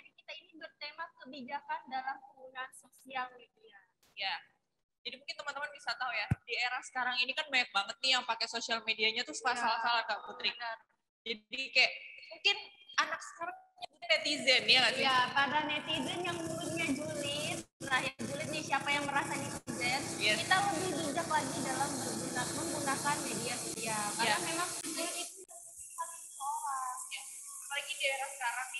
materi kita ini bertema kebijakan dalam penggunaan sosial media. Ya. Jadi mungkin teman-teman bisa tahu ya, di era sekarang ini kan banyak banget nih yang pakai sosial medianya tuh ya. salah-salah Kak Putri. Benar. Jadi kayak mungkin anak sekarang netizen ya nggak sih? Ya, para netizen yang mulutnya julid, nah yang julid siapa yang merasa netizen, yes. Iya. kita lebih bijak lagi dalam menggunakan media sosial. Karena ya. memang itu satu sekolah. Ya. Apalagi di era sekarang nih,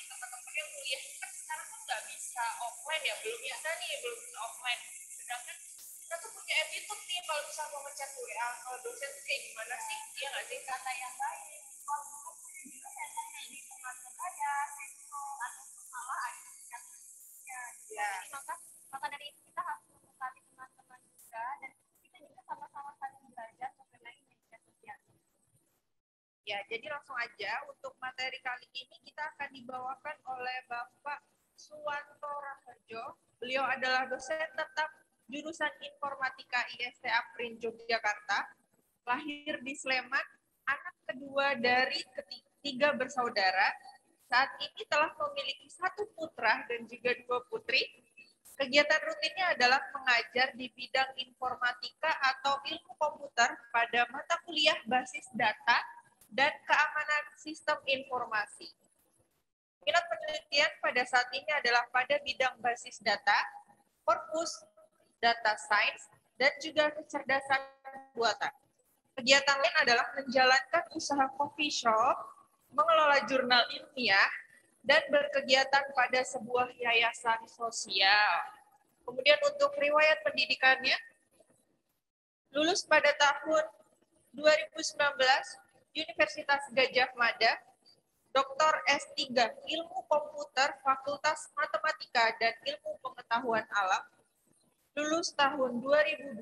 bisa offline ya belum biasa nih belum bisa offline sedangkan kita tuh punya attitude nih kalau bisa mau ngechat WA kalau dosen tuh kayak gimana sih dia nggak sih kata yang baik ya iya, jadi langsung aja untuk materi kali ini kita akan dibawakan oleh Bapak Suwanto Raharjo. Beliau adalah dosen tetap jurusan Informatika ISTA Prin Yogyakarta. Lahir di Sleman, anak kedua dari ketiga bersaudara. Saat ini telah memiliki satu putra dan juga dua putri. Kegiatan rutinnya adalah mengajar di bidang informatika atau ilmu komputer pada mata kuliah basis data dan keamanan sistem informasi. Minat penelitian pada saat ini adalah pada bidang basis data, korpus, data science, dan juga kecerdasan buatan. Kegiatan lain adalah menjalankan usaha coffee shop, mengelola jurnal ilmiah, dan berkegiatan pada sebuah yayasan sosial. Kemudian untuk riwayat pendidikannya, lulus pada tahun 2019 Universitas Gajah Mada Dr. S3 Ilmu Komputer Fakultas Matematika dan Ilmu Pengetahuan Alam, lulus tahun 2002,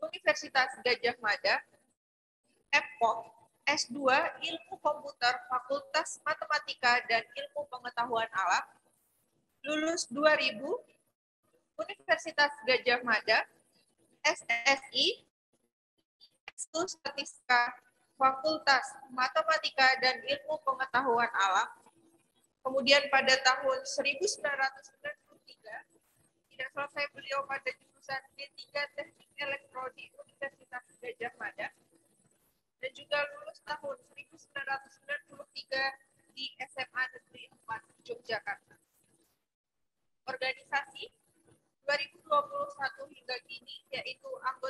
Universitas Gajah Mada, EPOK, S2 Ilmu Komputer Fakultas Matematika dan Ilmu Pengetahuan Alam, lulus 2000, Universitas Gajah Mada, SSI, Statistika Fakultas Matematika dan Ilmu Pengetahuan Alam. Kemudian pada tahun 1993, tidak selesai beliau pada jurusan D3 Teknik Elektro di Universitas Gajah Mada. Dan juga lulus tahun 1993 di SMA Negeri 4 Yogyakarta. Organisasi 2021 hingga kini yaitu anggota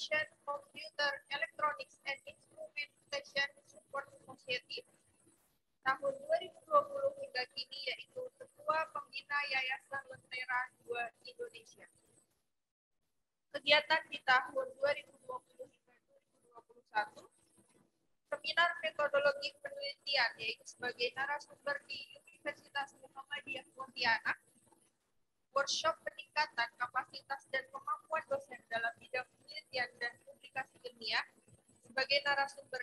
Education, Computer, Electronics, and Station Support Initiative tahun 2020 hingga kini yaitu Ketua Pembina Yayasan Lentera 2 Indonesia. Kegiatan di tahun 2020 hingga 2021 seminar metodologi penelitian yaitu sebagai narasumber di Universitas Muhammadiyah Pontianak, workshop sebagai narasumber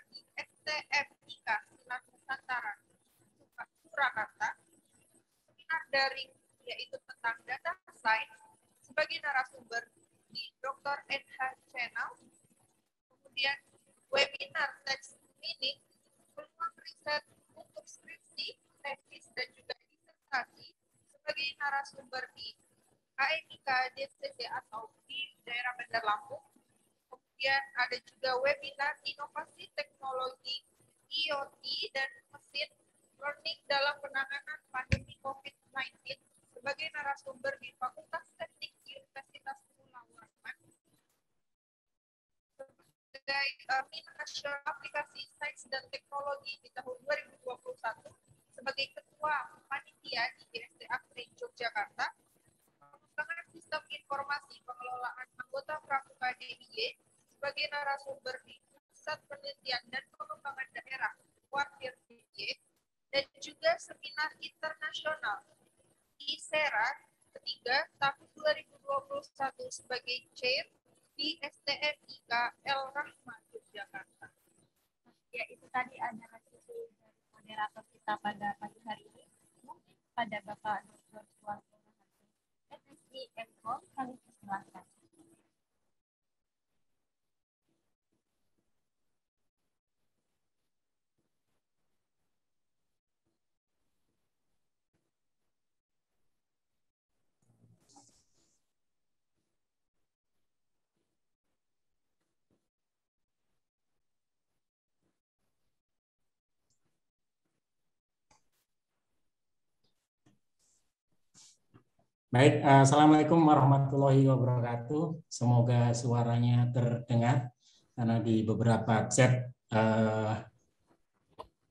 Baik, eh, Assalamualaikum warahmatullahi wabarakatuh. Semoga suaranya terdengar karena di beberapa chat eh,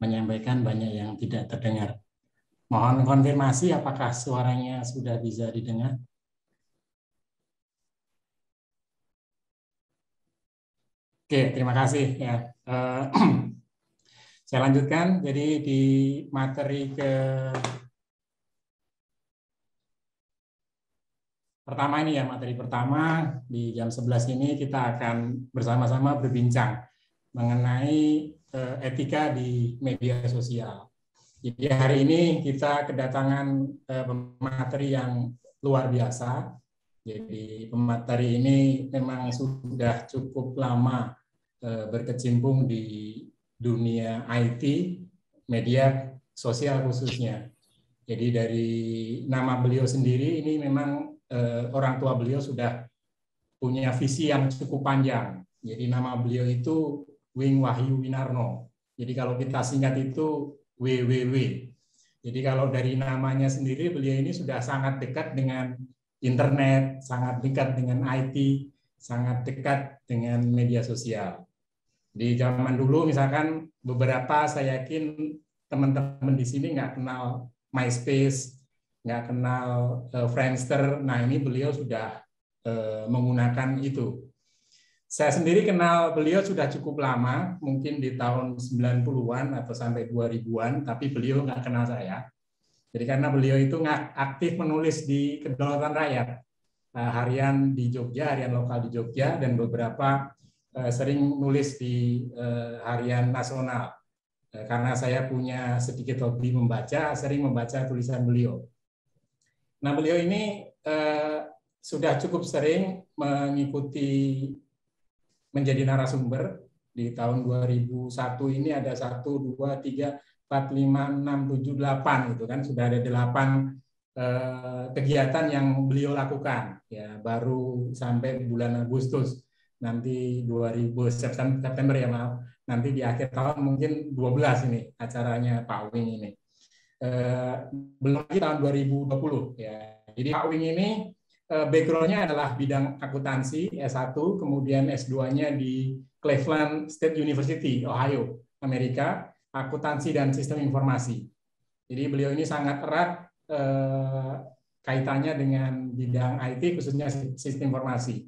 menyampaikan banyak yang tidak terdengar. Mohon konfirmasi apakah suaranya sudah bisa didengar. Oke, terima kasih ya. Eh, saya lanjutkan. Jadi di materi ke pertama ini ya materi pertama di jam 11 ini kita akan bersama-sama berbincang mengenai eh, etika di media sosial. Jadi hari ini kita kedatangan eh, pemateri yang luar biasa. Jadi pemateri ini memang sudah cukup lama eh, berkecimpung di dunia IT, media sosial khususnya. Jadi dari nama beliau sendiri ini memang eh, orang tua beliau sudah punya visi yang cukup panjang. Jadi nama beliau itu Wing Wahyu Winarno. Jadi kalau kita singkat itu WWW. Jadi kalau dari namanya sendiri beliau ini sudah sangat dekat dengan internet, sangat dekat dengan IT, sangat dekat dengan media sosial. Di zaman dulu misalkan beberapa saya yakin teman-teman di sini nggak kenal MySpace, nggak kenal uh, Friendster. Nah ini beliau sudah uh, menggunakan itu. Saya sendiri kenal beliau sudah cukup lama, mungkin di tahun 90-an atau sampai 2000-an, tapi beliau nggak kenal saya. Jadi karena beliau itu nggak aktif menulis di Kedaulatan Rakyat, eh, harian di Jogja, harian lokal di Jogja, dan beberapa sering nulis di harian nasional. Karena saya punya sedikit hobi membaca, sering membaca tulisan beliau. Nah, beliau ini uh, sudah cukup sering mengikuti menjadi narasumber di tahun 2001 ini ada 1 2 3 4 5 6 7 8 gitu kan sudah ada 8 eh, kegiatan yang beliau lakukan ya baru sampai bulan Agustus nanti 2000 September, September ya maaf nanti di akhir tahun mungkin 12 ini acaranya Pak Wing ini. Eh, belum lagi tahun 2020 ya. Jadi Pak Wing ini eh, backgroundnya adalah bidang akuntansi S1, kemudian S2-nya di Cleveland State University, Ohio, Amerika, akuntansi dan sistem informasi. Jadi beliau ini sangat erat eh, kaitannya dengan bidang IT khususnya sistem informasi.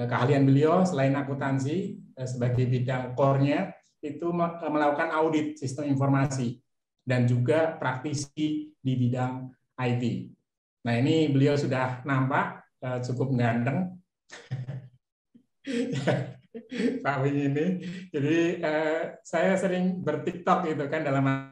Eh, keahlian beliau selain akuntansi eh, sebagai bidang core-nya itu melakukan audit sistem informasi dan juga praktisi di bidang IT. Nah ini beliau sudah nampak eh, cukup ganteng Pak ini. Jadi eh, saya sering bertiktok gitu kan dalam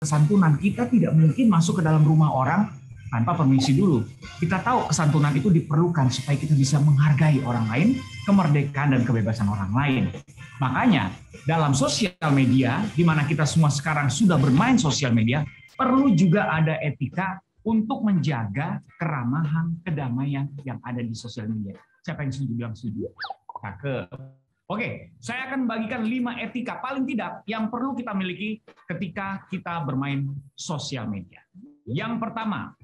kesantunan. Kita tidak mungkin masuk ke dalam rumah orang tanpa permisi dulu. Kita tahu kesantunan itu diperlukan supaya kita bisa menghargai orang lain, kemerdekaan dan kebebasan orang lain. Makanya dalam sosial media, di mana kita semua sekarang sudah bermain sosial media, perlu juga ada etika untuk menjaga keramahan, kedamaian yang ada di sosial media. Siapa yang setuju bilang setuju? Cakep. Oke, saya akan bagikan lima etika paling tidak yang perlu kita miliki ketika kita bermain sosial media. Yang pertama,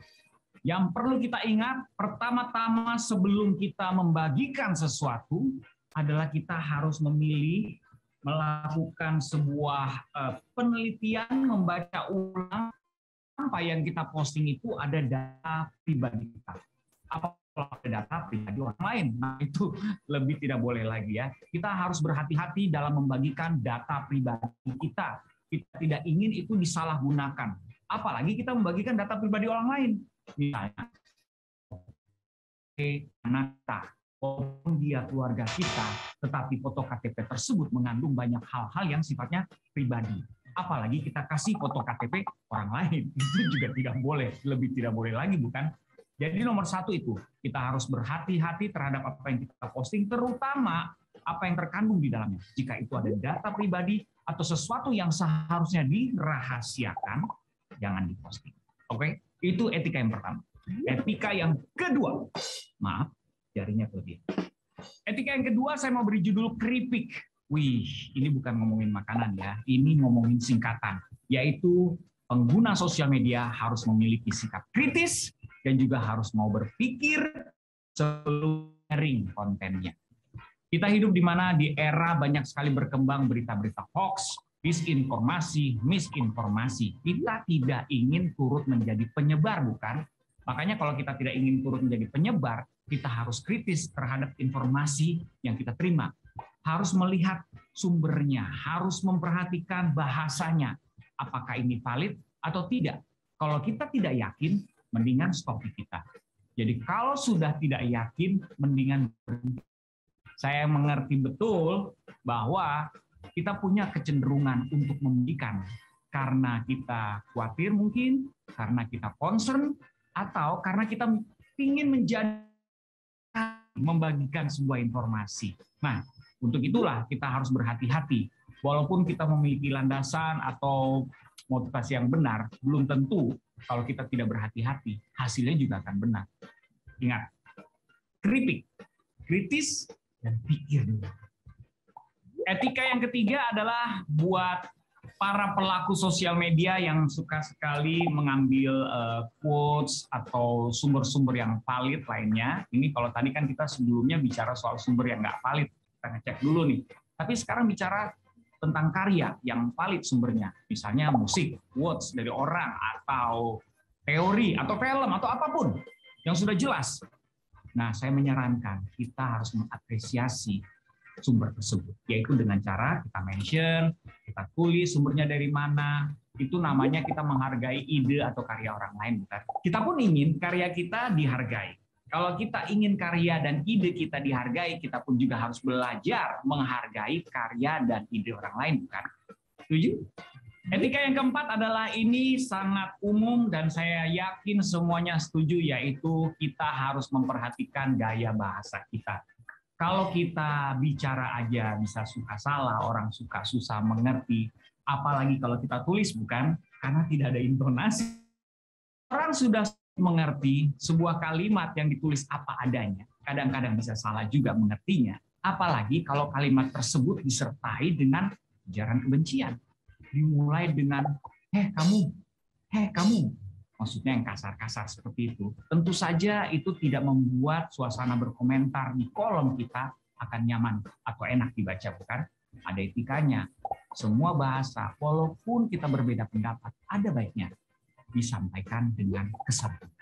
yang perlu kita ingat pertama-tama sebelum kita membagikan sesuatu adalah kita harus memilih melakukan sebuah eh, penelitian, membaca ulang apa yang kita posting itu ada data pribadi kita. Apa ada data pribadi orang lain. Nah, itu lebih tidak boleh lagi ya. Kita harus berhati-hati dalam membagikan data pribadi kita. Kita tidak ingin itu disalahgunakan. Apalagi kita membagikan data pribadi orang lain. Misalnya, anak walaupun dia keluarga kita, tetapi foto KTP tersebut mengandung banyak hal-hal yang sifatnya pribadi. Apalagi kita kasih foto KTP orang lain, itu juga tidak boleh, lebih tidak boleh lagi bukan jadi nomor satu itu, kita harus berhati-hati terhadap apa yang kita posting, terutama apa yang terkandung di dalamnya. Jika itu ada data pribadi atau sesuatu yang seharusnya dirahasiakan, jangan diposting. Oke, itu etika yang pertama. Etika yang kedua, maaf, jarinya kelebihan. Etika yang kedua saya mau beri judul keripik. Wih, ini bukan ngomongin makanan ya, ini ngomongin singkatan, yaitu pengguna sosial media harus memiliki sikap kritis dan juga harus mau berpikir sharing kontennya. Kita hidup di mana di era banyak sekali berkembang berita-berita hoax, disinformasi, misinformasi. Kita tidak ingin turut menjadi penyebar, bukan? Makanya kalau kita tidak ingin turut menjadi penyebar, kita harus kritis terhadap informasi yang kita terima. Harus melihat sumbernya, harus memperhatikan bahasanya. Apakah ini valid atau tidak? Kalau kita tidak yakin, mendingan stop di kita. Jadi kalau sudah tidak yakin, mendingan berhenti. Saya mengerti betul bahwa kita punya kecenderungan untuk memberikan karena kita khawatir mungkin, karena kita concern, atau karena kita ingin menjadi membagikan sebuah informasi. Nah, untuk itulah kita harus berhati-hati walaupun kita memiliki landasan atau motivasi yang benar, belum tentu kalau kita tidak berhati-hati, hasilnya juga akan benar. Ingat, kritik, kritis, dan pikir dulu. Etika yang ketiga adalah buat para pelaku sosial media yang suka sekali mengambil eh, quotes atau sumber-sumber yang valid lainnya. Ini kalau tadi kan kita sebelumnya bicara soal sumber yang nggak valid, kita ngecek dulu nih. Tapi sekarang bicara tentang karya yang valid sumbernya. Misalnya musik, words dari orang, atau teori, atau film, atau apapun yang sudah jelas. Nah, saya menyarankan kita harus mengapresiasi sumber tersebut, yaitu dengan cara kita mention, kita tulis sumbernya dari mana, itu namanya kita menghargai ide atau karya orang lain. Kita pun ingin karya kita dihargai. Kalau kita ingin karya dan ide kita dihargai, kita pun juga harus belajar menghargai karya dan ide orang lain, bukan? Setuju? Hmm. Etika yang keempat adalah ini sangat umum dan saya yakin semuanya setuju yaitu kita harus memperhatikan gaya bahasa kita. Kalau kita bicara aja bisa suka salah, orang suka susah mengerti, apalagi kalau kita tulis bukan karena tidak ada intonasi. Orang sudah mengerti sebuah kalimat yang ditulis apa adanya, kadang-kadang bisa salah juga mengertinya, apalagi kalau kalimat tersebut disertai dengan ujaran kebencian. Dimulai dengan, "Heh, kamu. Heh, kamu." Maksudnya yang kasar-kasar seperti itu. Tentu saja itu tidak membuat suasana berkomentar di kolom kita akan nyaman atau enak dibaca, bukan? Ada etikanya. Semua bahasa, walaupun kita berbeda pendapat, ada baiknya disampaikan dengan kesabaran.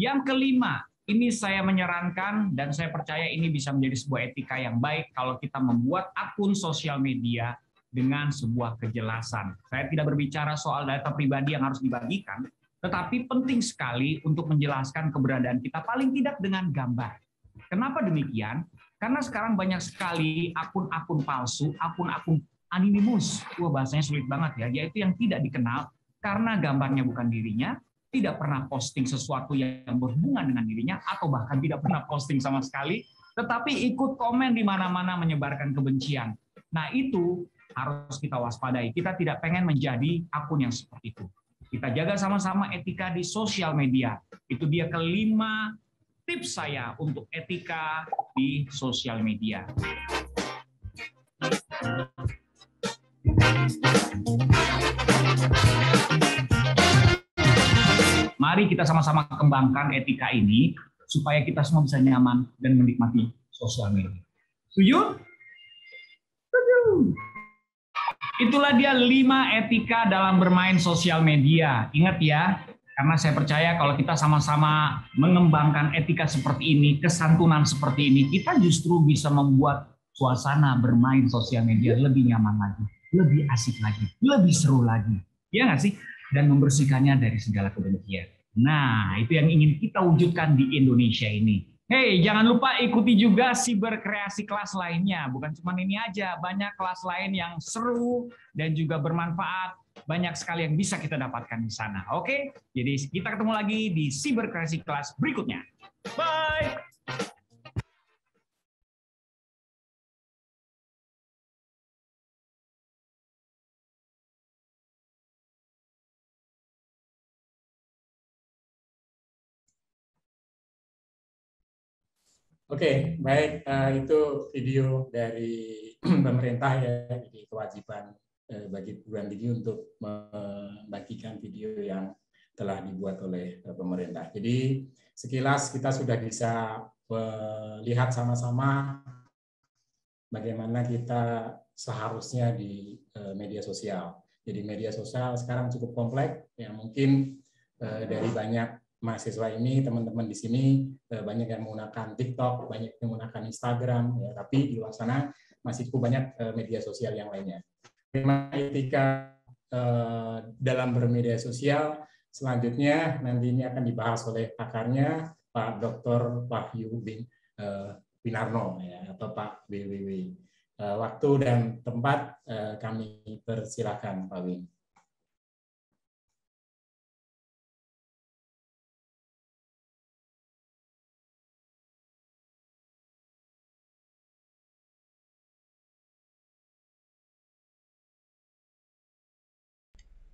Yang kelima, ini saya menyarankan dan saya percaya ini bisa menjadi sebuah etika yang baik kalau kita membuat akun sosial media dengan sebuah kejelasan. Saya tidak berbicara soal data pribadi yang harus dibagikan, tetapi penting sekali untuk menjelaskan keberadaan kita paling tidak dengan gambar. Kenapa demikian? Karena sekarang banyak sekali akun-akun palsu, akun-akun anonimus, Gua bahasanya sulit banget ya, yaitu yang tidak dikenal karena gambarnya bukan dirinya, tidak pernah posting sesuatu yang berhubungan dengan dirinya, atau bahkan tidak pernah posting sama sekali, tetapi ikut komen di mana-mana menyebarkan kebencian. Nah itu harus kita waspadai. Kita tidak pengen menjadi akun yang seperti itu. Kita jaga sama-sama etika di sosial media. Itu dia kelima tips saya untuk etika di sosial media. Mari kita sama-sama kembangkan etika ini supaya kita semua bisa nyaman dan menikmati sosial media. Setuju? Setuju. Itulah dia lima etika dalam bermain sosial media. Ingat ya, karena saya percaya kalau kita sama-sama mengembangkan etika seperti ini, kesantunan seperti ini, kita justru bisa membuat suasana bermain sosial media lebih nyaman lagi, lebih asik lagi, lebih seru lagi. Iya nggak sih? dan membersihkannya dari segala kebencian. Nah, itu yang ingin kita wujudkan di Indonesia ini. Hey, jangan lupa ikuti juga siberkreasi kelas lainnya. Bukan cuma ini aja, banyak kelas lain yang seru dan juga bermanfaat. Banyak sekali yang bisa kita dapatkan di sana. Oke, jadi kita ketemu lagi di siberkreasi kelas berikutnya. Bye! Oke, okay, baik. Uh, itu video dari pemerintah ya, jadi kewajiban uh, bagi perguruan tinggi untuk membagikan video yang telah dibuat oleh uh, pemerintah. Jadi sekilas kita sudah bisa melihat sama-sama bagaimana kita seharusnya di uh, media sosial. Jadi media sosial sekarang cukup kompleks, ya mungkin uh, dari banyak mahasiswa ini teman-teman di sini eh, banyak yang menggunakan TikTok, banyak yang menggunakan Instagram, ya, tapi di luar sana masih cukup banyak eh, media sosial yang lainnya. Bagaimana etika eh, dalam bermedia sosial selanjutnya nanti ini akan dibahas oleh pakarnya Pak Dr. Wahyu Bin Winarno ya, atau Pak BWW. Waktu dan tempat kami persilakan Pak Win.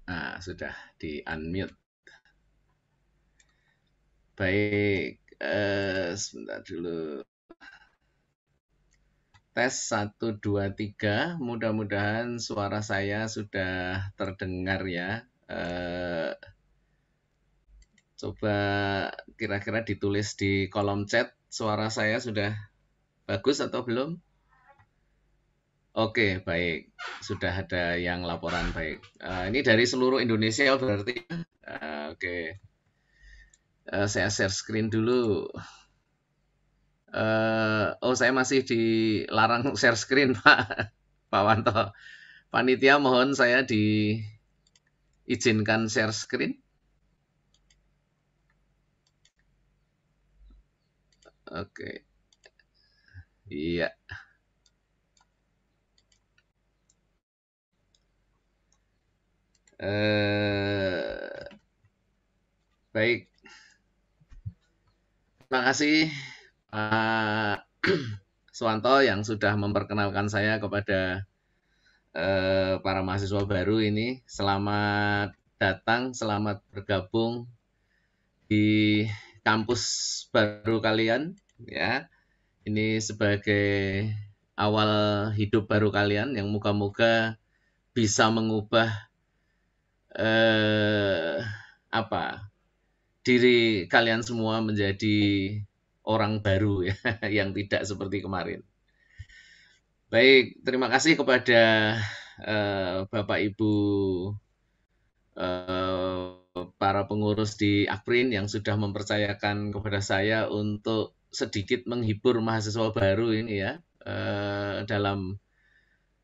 Nah, sudah di unmute. Baik, eh, sebentar dulu. Tes 1, 2, 3. Mudah-mudahan suara saya sudah terdengar ya. Eh, coba kira-kira ditulis di kolom chat suara saya sudah bagus atau belum? Oke, baik. Sudah ada yang laporan baik. Uh, ini dari seluruh Indonesia ya, berarti. Uh, Oke. Uh, saya share screen dulu. Uh, oh, saya masih dilarang share screen, Pak. Pak Wanto. Panitia mohon saya diizinkan share screen. Oke. Iya. Yeah. eh, baik terima kasih Pak Swanto yang sudah memperkenalkan saya kepada eh, para mahasiswa baru ini selamat datang selamat bergabung di kampus baru kalian ya ini sebagai awal hidup baru kalian yang moga-moga bisa mengubah eh, apa diri kalian semua menjadi orang baru ya yang tidak seperti kemarin. Baik, terima kasih kepada eh, Bapak Ibu eh, para pengurus di Akprin yang sudah mempercayakan kepada saya untuk sedikit menghibur mahasiswa baru ini ya eh, dalam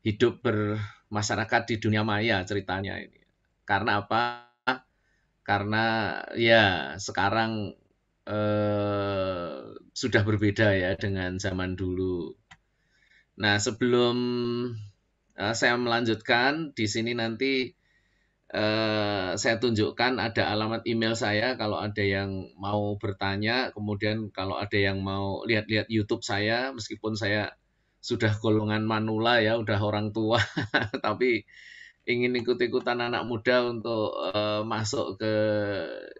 hidup bermasyarakat di dunia maya ceritanya ini. Karena apa? Karena ya sekarang eh, sudah berbeda ya dengan zaman dulu. Nah, sebelum eh, saya melanjutkan di sini nanti eh, saya tunjukkan ada alamat email saya kalau ada yang mau bertanya, kemudian kalau ada yang mau lihat-lihat YouTube saya, meskipun saya sudah golongan manula ya, udah orang tua, tapi ingin ikut-ikutan anak muda untuk uh, masuk ke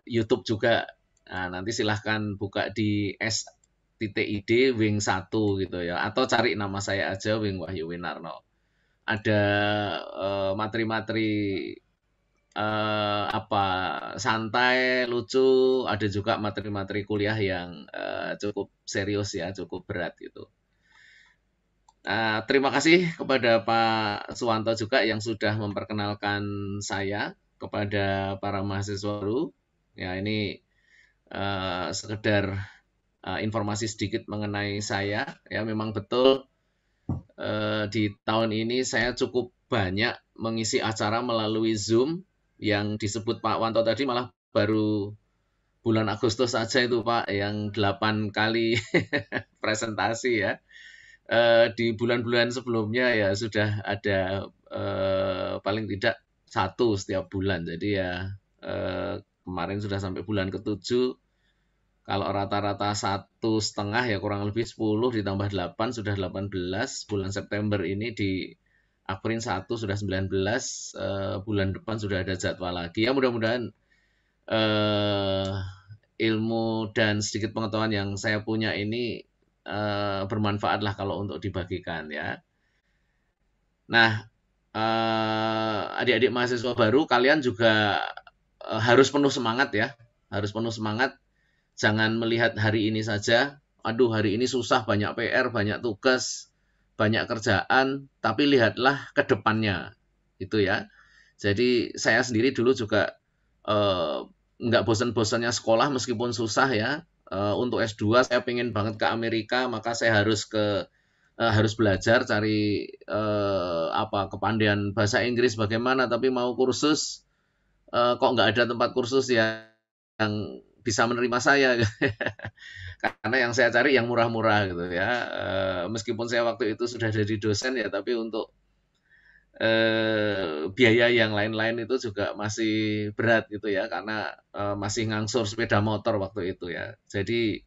YouTube juga. Nah, nanti silahkan buka di s.id wing 1 gitu ya atau cari nama saya aja Wing Wahyu Winarno. Ada eh, materi-materi uh, uh, apa santai, lucu, ada juga materi-materi kuliah yang uh, cukup serius ya, cukup berat gitu. Eh, terima kasih kepada Pak Suwanto juga yang sudah memperkenalkan saya kepada para mahasiswa baru. Ya ini uh, sekedar uh, informasi sedikit mengenai saya. Ya memang betul uh, di tahun ini saya cukup banyak mengisi acara melalui Zoom yang disebut Pak Wanto tadi malah baru bulan Agustus saja itu Pak yang 8 kali presentasi ya. Eh, di bulan-bulan sebelumnya ya sudah ada uh, paling tidak satu setiap bulan. Jadi ya uh, kemarin sudah sampai bulan ketujuh. Kalau rata-rata satu setengah ya kurang lebih 10 ditambah 8 sudah 18 bulan September ini di April 1 sudah 19 uh, bulan depan sudah ada jadwal lagi ya mudah-mudahan uh, ilmu dan sedikit pengetahuan yang saya punya ini eh, bermanfaat lah kalau untuk dibagikan ya. Nah, eh, adik-adik mahasiswa baru kalian juga eh, harus penuh semangat ya, harus penuh semangat. Jangan melihat hari ini saja. Aduh, hari ini susah, banyak PR, banyak tugas, banyak kerjaan, tapi lihatlah ke depannya. Itu ya. Jadi saya sendiri dulu juga eh, nggak bosan-bosannya sekolah meskipun susah ya uh, untuk S2 saya pengen banget ke Amerika maka saya harus ke uh, harus belajar cari uh, apa kepandaian bahasa Inggris bagaimana tapi mau kursus uh, kok nggak ada tempat kursus yang, yang bisa menerima saya karena yang saya cari yang murah-murah gitu ya meskipun saya waktu itu sudah jadi dosen ya tapi untuk eh, biaya yang lain-lain itu juga masih berat gitu ya karena eh, masih ngangsur sepeda motor waktu itu ya. Jadi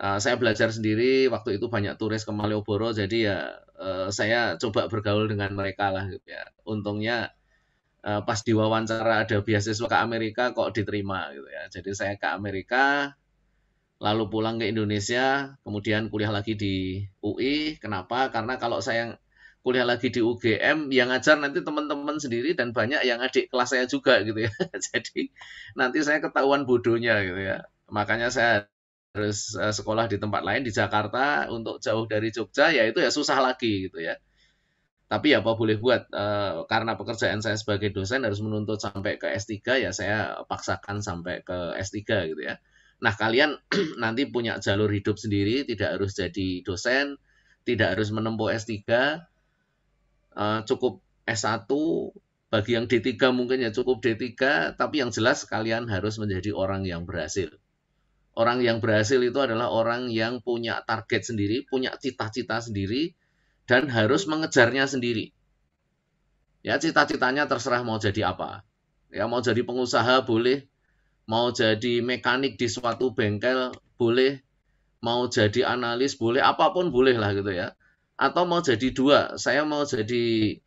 eh, saya belajar sendiri waktu itu banyak turis ke Malioboro jadi ya eh, saya coba bergaul dengan mereka lah gitu ya. Untungnya eh, pas diwawancara ada beasiswa ke Amerika kok diterima gitu ya. Jadi saya ke Amerika lalu pulang ke Indonesia, kemudian kuliah lagi di UI. Kenapa? Karena kalau saya kuliah lagi di UGM yang ngajar nanti teman-teman sendiri dan banyak yang adik kelas saya juga gitu ya jadi nanti saya ketahuan bodohnya gitu ya makanya saya harus eh, sekolah di tempat lain di Jakarta untuk jauh dari Jogja ya itu ya susah lagi gitu ya tapi ya apa boleh buat eh, karena pekerjaan saya sebagai dosen harus menuntut sampai ke S3 ya saya paksakan sampai ke S3 gitu ya nah kalian nanti punya jalur hidup sendiri tidak harus jadi dosen tidak harus menempuh S3 uh, cukup S1, bagi yang D3 mungkin ya cukup D3, tapi yang jelas kalian harus menjadi orang yang berhasil. Orang yang berhasil itu adalah orang yang punya target sendiri, punya cita-cita sendiri, dan harus mengejarnya sendiri. Ya, cita-citanya terserah mau jadi apa. Ya, mau jadi pengusaha boleh, mau jadi mekanik di suatu bengkel boleh, mau jadi analis boleh, apapun boleh lah gitu ya atau mau jadi dua saya mau jadi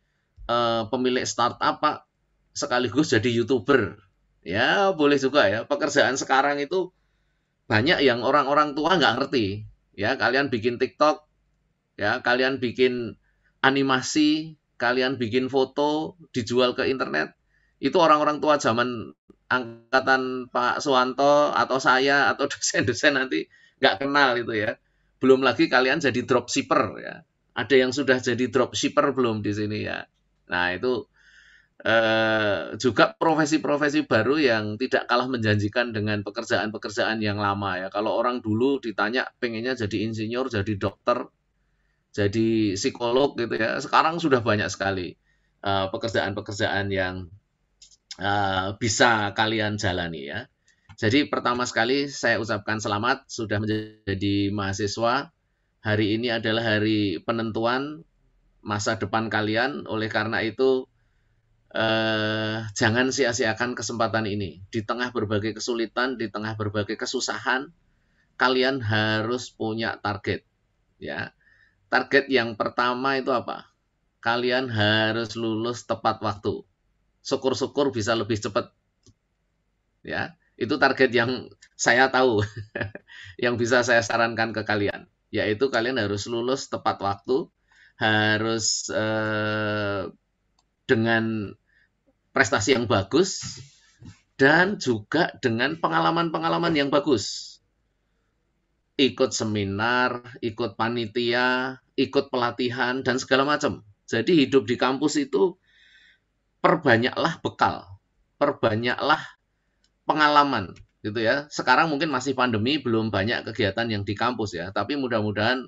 uh, pemilik startup pak sekaligus jadi youtuber ya boleh juga ya pekerjaan sekarang itu banyak yang orang-orang tua nggak ngerti ya kalian bikin TikTok ya kalian bikin animasi kalian bikin foto dijual ke internet itu orang-orang tua zaman angkatan Pak Suwanto atau saya atau dosen-dosen nanti nggak kenal itu ya belum lagi kalian jadi dropshipper ya ada yang sudah jadi dropshipper belum di sini ya? Nah, itu eh, juga profesi-profesi baru yang tidak kalah menjanjikan dengan pekerjaan-pekerjaan yang lama ya. Kalau orang dulu ditanya pengennya jadi insinyur, jadi dokter, jadi psikolog gitu ya. Sekarang sudah banyak sekali pekerjaan eh, pekerjaan-pekerjaan yang eh, bisa kalian jalani ya. Jadi pertama sekali saya ucapkan selamat sudah menjadi mahasiswa hari ini adalah hari penentuan masa depan kalian. Oleh karena itu, eh, jangan sia-siakan kesempatan ini. Di tengah berbagai kesulitan, di tengah berbagai kesusahan, kalian harus punya target. Ya, target yang pertama itu apa? Kalian harus lulus tepat waktu. Syukur-syukur bisa lebih cepat. Ya, itu target yang saya tahu, yang bisa saya sarankan ke kalian yaitu kalian harus lulus tepat waktu, harus eh, dengan prestasi yang bagus dan juga dengan pengalaman-pengalaman yang bagus. Ikut seminar, ikut panitia, ikut pelatihan dan segala macam. Jadi hidup di kampus itu perbanyaklah bekal, perbanyaklah pengalaman, gitu ya. Sekarang mungkin masih pandemi, belum banyak kegiatan yang di kampus ya. Tapi mudah-mudahan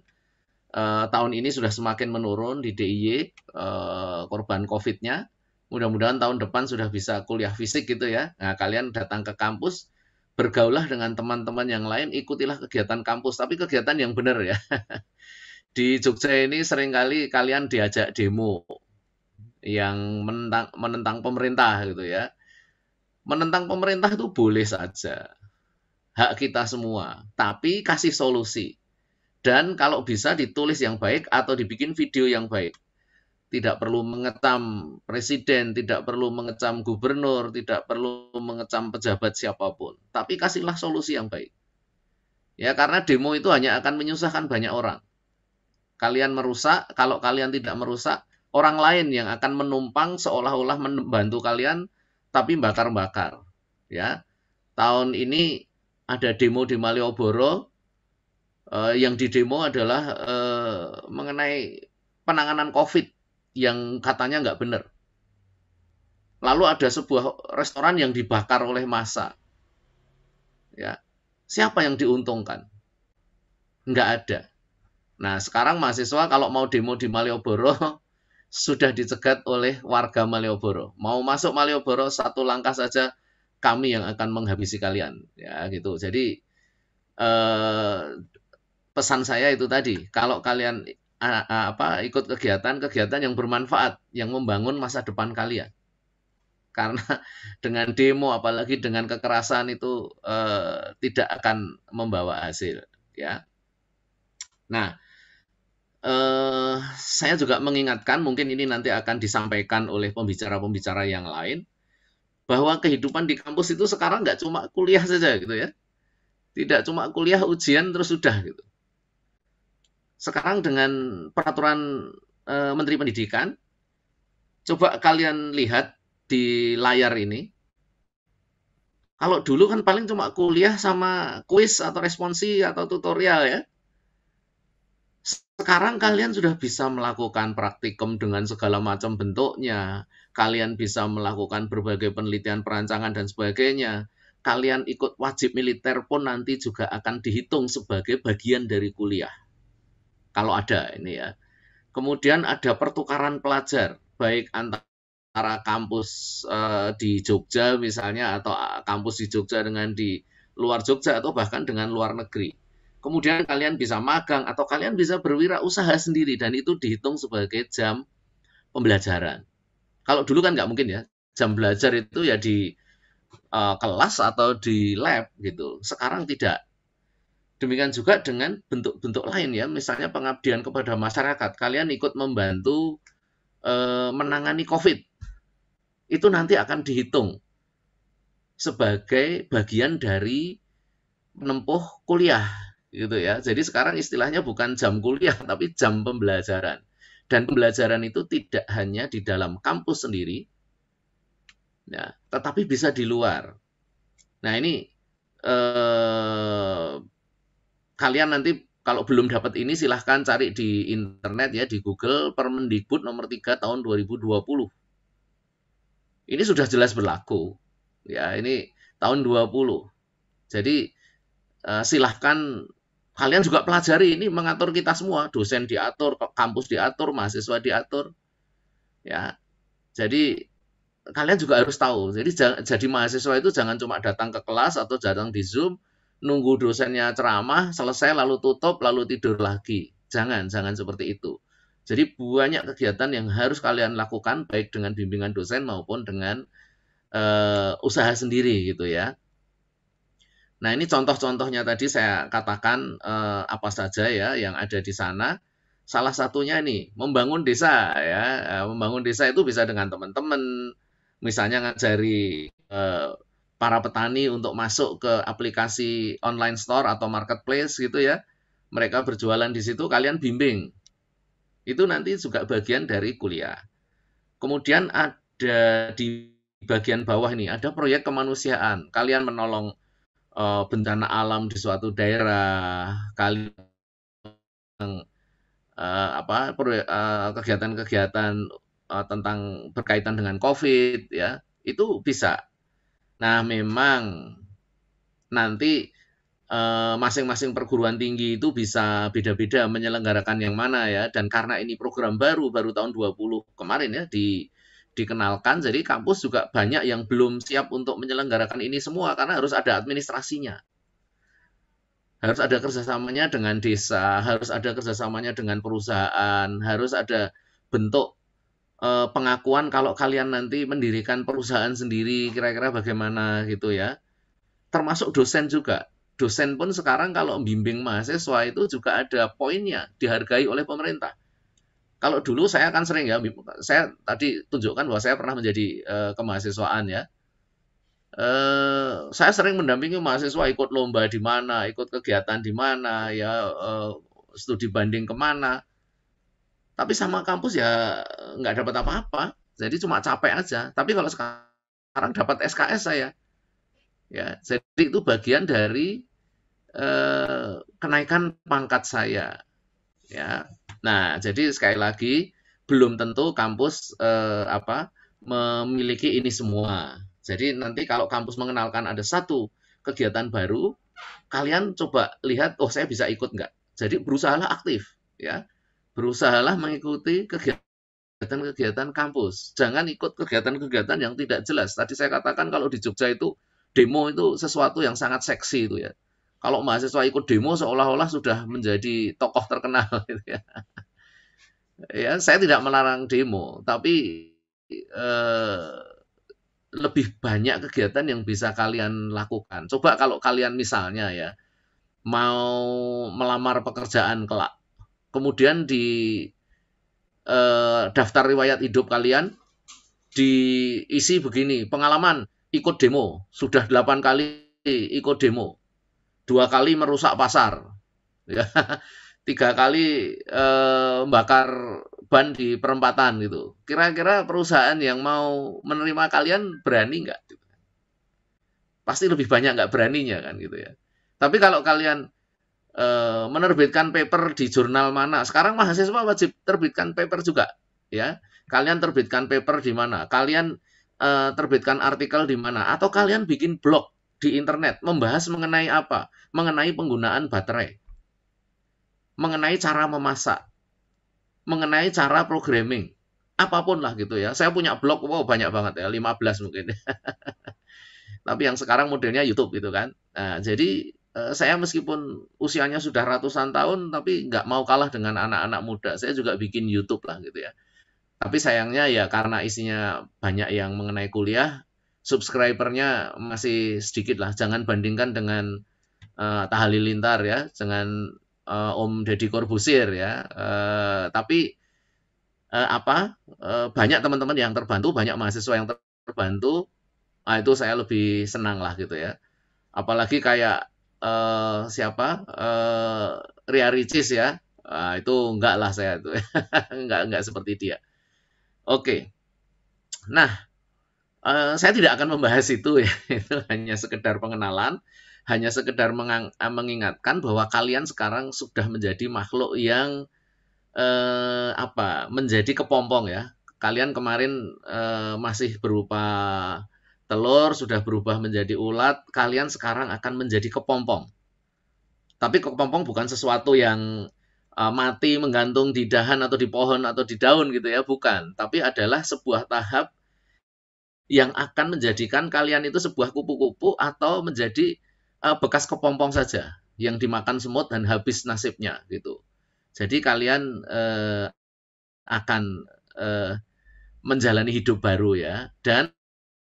uh, tahun ini sudah semakin menurun di DIY uh, eh, korban COVID-nya. Mudah-mudahan tahun depan sudah bisa kuliah fisik gitu ya. Nah, kalian datang ke kampus, bergaulah dengan teman-teman yang lain, ikutilah kegiatan kampus, tapi kegiatan yang benar ya. di Jogja ini seringkali kalian diajak demo yang menentang, menentang pemerintah gitu ya Menentang pemerintah itu boleh saja. Hak kita semua. Tapi kasih solusi. Dan kalau bisa ditulis yang baik atau dibikin video yang baik. Tidak perlu mengecam presiden, tidak perlu mengecam gubernur, tidak perlu mengecam pejabat siapapun. Tapi kasihlah solusi yang baik. Ya, karena demo itu hanya akan menyusahkan banyak orang. Kalian merusak, kalau kalian tidak merusak, orang lain yang akan menumpang seolah-olah membantu kalian tapi bakar-bakar. Ya, tahun ini ada demo di Malioboro. Eh, yang di demo adalah eh, mengenai penanganan COVID yang katanya nggak benar. Lalu ada sebuah restoran yang dibakar oleh massa. Ya, siapa yang diuntungkan? Nggak ada. Nah, sekarang mahasiswa kalau mau demo di Malioboro sudah dicegat oleh warga Malioboro. Mau masuk Malioboro satu langkah saja kami yang akan menghabisi kalian. Ya gitu. Jadi eh, pesan saya itu tadi, kalau kalian apa ikut kegiatan-kegiatan yang bermanfaat, yang membangun masa depan kalian. Karena dengan demo apalagi dengan kekerasan itu eh, tidak akan membawa hasil, ya. Nah, eh, saya juga mengingatkan mungkin ini nanti akan disampaikan oleh pembicara-pembicara yang lain bahwa kehidupan di kampus itu sekarang nggak cuma kuliah saja gitu ya tidak cuma kuliah ujian terus sudah gitu sekarang dengan peraturan eh, Menteri Pendidikan coba kalian lihat di layar ini kalau dulu kan paling cuma kuliah sama kuis atau responsi atau tutorial ya sekarang kalian sudah bisa melakukan praktikum dengan segala macam bentuknya. Kalian bisa melakukan berbagai penelitian perancangan dan sebagainya. Kalian ikut wajib militer pun nanti juga akan dihitung sebagai bagian dari kuliah. Kalau ada ini ya. Kemudian ada pertukaran pelajar baik antara kampus eh, di Jogja misalnya atau eh, kampus di Jogja dengan di luar Jogja atau bahkan dengan luar negeri Kemudian kalian bisa magang atau kalian bisa berwirausaha sendiri dan itu dihitung sebagai jam pembelajaran. Kalau dulu kan nggak mungkin ya, jam belajar itu ya di uh, kelas atau di lab gitu. Sekarang tidak. Demikian juga dengan bentuk-bentuk lain ya, misalnya pengabdian kepada masyarakat. Kalian ikut membantu uh, menangani COVID. Itu nanti akan dihitung sebagai bagian dari menempuh kuliah gitu ya. Jadi sekarang istilahnya bukan jam kuliah tapi jam pembelajaran. Dan pembelajaran itu tidak hanya di dalam kampus sendiri, ya, tetapi bisa di luar. Nah ini eh, kalian nanti kalau belum dapat ini silahkan cari di internet ya di Google Permendikbud nomor 3 tahun 2020. Ini sudah jelas berlaku. Ya, ini tahun 20. Jadi eh, silahkan Kalian juga pelajari ini mengatur kita semua, dosen diatur, kampus diatur, mahasiswa diatur. Ya. Jadi kalian juga harus tahu. Jadi jadi mahasiswa itu jangan cuma datang ke kelas atau datang di Zoom, nunggu dosennya ceramah, selesai lalu tutup, lalu tidur lagi. Jangan, jangan seperti itu. Jadi banyak kegiatan yang harus kalian lakukan baik dengan bimbingan dosen maupun dengan uh, usaha sendiri gitu ya. Nah, ini contoh-contohnya tadi saya katakan eh, apa saja ya yang ada di sana. Salah satunya ini membangun desa ya. Eh, membangun desa itu bisa dengan teman-teman, misalnya ngajari eh, para petani untuk masuk ke aplikasi online store atau marketplace gitu ya. Mereka berjualan di situ, kalian bimbing. Itu nanti juga bagian dari kuliah. Kemudian ada di bagian bawah ini ada proyek kemanusiaan. Kalian menolong uh, bencana alam di suatu daerah, kali uh, apa eh, kegiatan-kegiatan tentang berkaitan dengan COVID ya itu bisa. Nah memang nanti masing-masing masing -masing perguruan tinggi itu bisa beda-beda menyelenggarakan yang mana ya dan karena ini program baru baru tahun 20 kemarin ya di dikenalkan. Jadi kampus juga banyak yang belum siap untuk menyelenggarakan ini semua karena harus ada administrasinya. Harus ada kerjasamanya dengan desa, harus ada kerjasamanya dengan perusahaan, harus ada bentuk eh, pengakuan kalau kalian nanti mendirikan perusahaan sendiri kira-kira bagaimana gitu ya. Termasuk dosen juga. Dosen pun sekarang kalau membimbing mahasiswa itu juga ada poinnya dihargai oleh pemerintah kalau dulu saya kan sering ya, saya tadi tunjukkan bahwa saya pernah menjadi uh, kemahasiswaan ya. Uh, saya sering mendampingi mahasiswa ikut lomba di mana, ikut kegiatan di mana, ya uh, studi banding kemana. Tapi sama kampus ya nggak dapat apa-apa, jadi cuma capek aja. Tapi kalau sekarang dapat SKS saya, ya jadi itu bagian dari uh, kenaikan pangkat saya, ya Nah, jadi sekali lagi belum tentu kampus eh, apa memiliki ini semua. Jadi nanti kalau kampus mengenalkan ada satu kegiatan baru, kalian coba lihat, oh saya bisa ikut nggak? Jadi berusahalah aktif, ya, berusahalah mengikuti kegiatan-kegiatan kampus. Jangan ikut kegiatan-kegiatan yang tidak jelas. Tadi saya katakan kalau di Jogja itu demo itu sesuatu yang sangat seksi itu ya. Kalau mahasiswa ikut demo seolah-olah sudah menjadi tokoh terkenal. Gitu ya. ya, saya tidak melarang demo, tapi eh, lebih banyak kegiatan yang bisa kalian lakukan. Coba kalau kalian misalnya ya mau melamar pekerjaan kelak, kemudian di eh, daftar riwayat hidup kalian diisi begini, pengalaman ikut demo, sudah delapan kali ikut demo dua kali merusak pasar, ya, tiga kali eh, ban di perempatan gitu. Kira-kira perusahaan yang mau menerima kalian berani nggak? Pasti lebih banyak nggak beraninya kan gitu ya. Tapi kalau kalian eh, menerbitkan paper di jurnal mana, sekarang mahasiswa wajib terbitkan paper juga, ya. Kalian terbitkan paper di mana? Kalian eh, terbitkan artikel di mana? Atau kalian bikin blog? di internet membahas mengenai apa? Mengenai penggunaan baterai. Mengenai cara memasak. Mengenai cara programming. Apapun lah gitu ya. Saya punya blog wow banyak banget ya, 15 mungkin. Tapi yang sekarang modelnya YouTube gitu kan. Nah, jadi eh, saya meskipun usianya sudah ratusan tahun, tapi nggak mau kalah dengan anak-anak muda. Saya juga bikin YouTube lah gitu ya. Tapi sayangnya ya karena isinya banyak yang mengenai kuliah, subscribernya masih sedikit lah. Jangan bandingkan dengan uh, eh, Tahalilintar ya, dengan uh, Om Deddy Corbusier ya. Uh, tapi uh, apa? Uh, banyak teman-teman yang terbantu, banyak mahasiswa yang terbantu. Ah, itu saya lebih senang lah gitu ya. Apalagi kayak uh, siapa? Uh, Ria Ricis ya. Uh, itu enggak lah saya itu. enggak enggak seperti dia. Oke. Okay. Nah, Eh, saya tidak akan membahas itu ya. Itu hanya sekedar pengenalan, hanya sekedar eh, mengingatkan bahwa kalian sekarang sudah menjadi makhluk yang eh, apa? menjadi kepompong ya. Kalian kemarin eh, masih berupa telur sudah berubah menjadi ulat, kalian sekarang akan menjadi kepompong. Tapi kepompong bukan sesuatu yang uh, mati menggantung di dahan atau di pohon atau di daun gitu ya, bukan. Tapi adalah sebuah tahap yang akan menjadikan kalian itu sebuah kupu-kupu atau menjadi uh, bekas kepompong saja yang dimakan semut dan habis nasibnya gitu. Jadi kalian uh, akan uh, menjalani hidup baru ya dan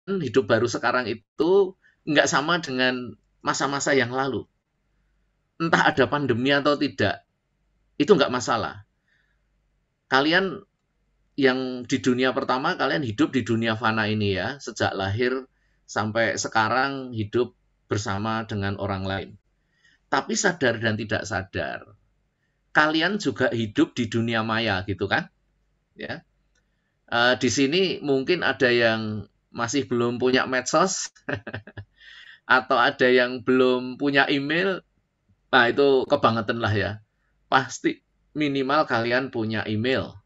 hidup baru sekarang itu nggak sama dengan masa-masa yang lalu. Entah ada pandemi atau tidak, itu nggak masalah. Kalian yang di dunia pertama kalian hidup di dunia fana ini ya, sejak lahir sampai sekarang hidup bersama dengan orang lain. Tapi sadar dan tidak sadar, kalian juga hidup di dunia maya gitu kan? Ya. Uh, di sini mungkin ada yang masih belum punya medsos atau ada yang belum punya email. Nah, itu kebangetan lah ya. Pasti minimal kalian punya email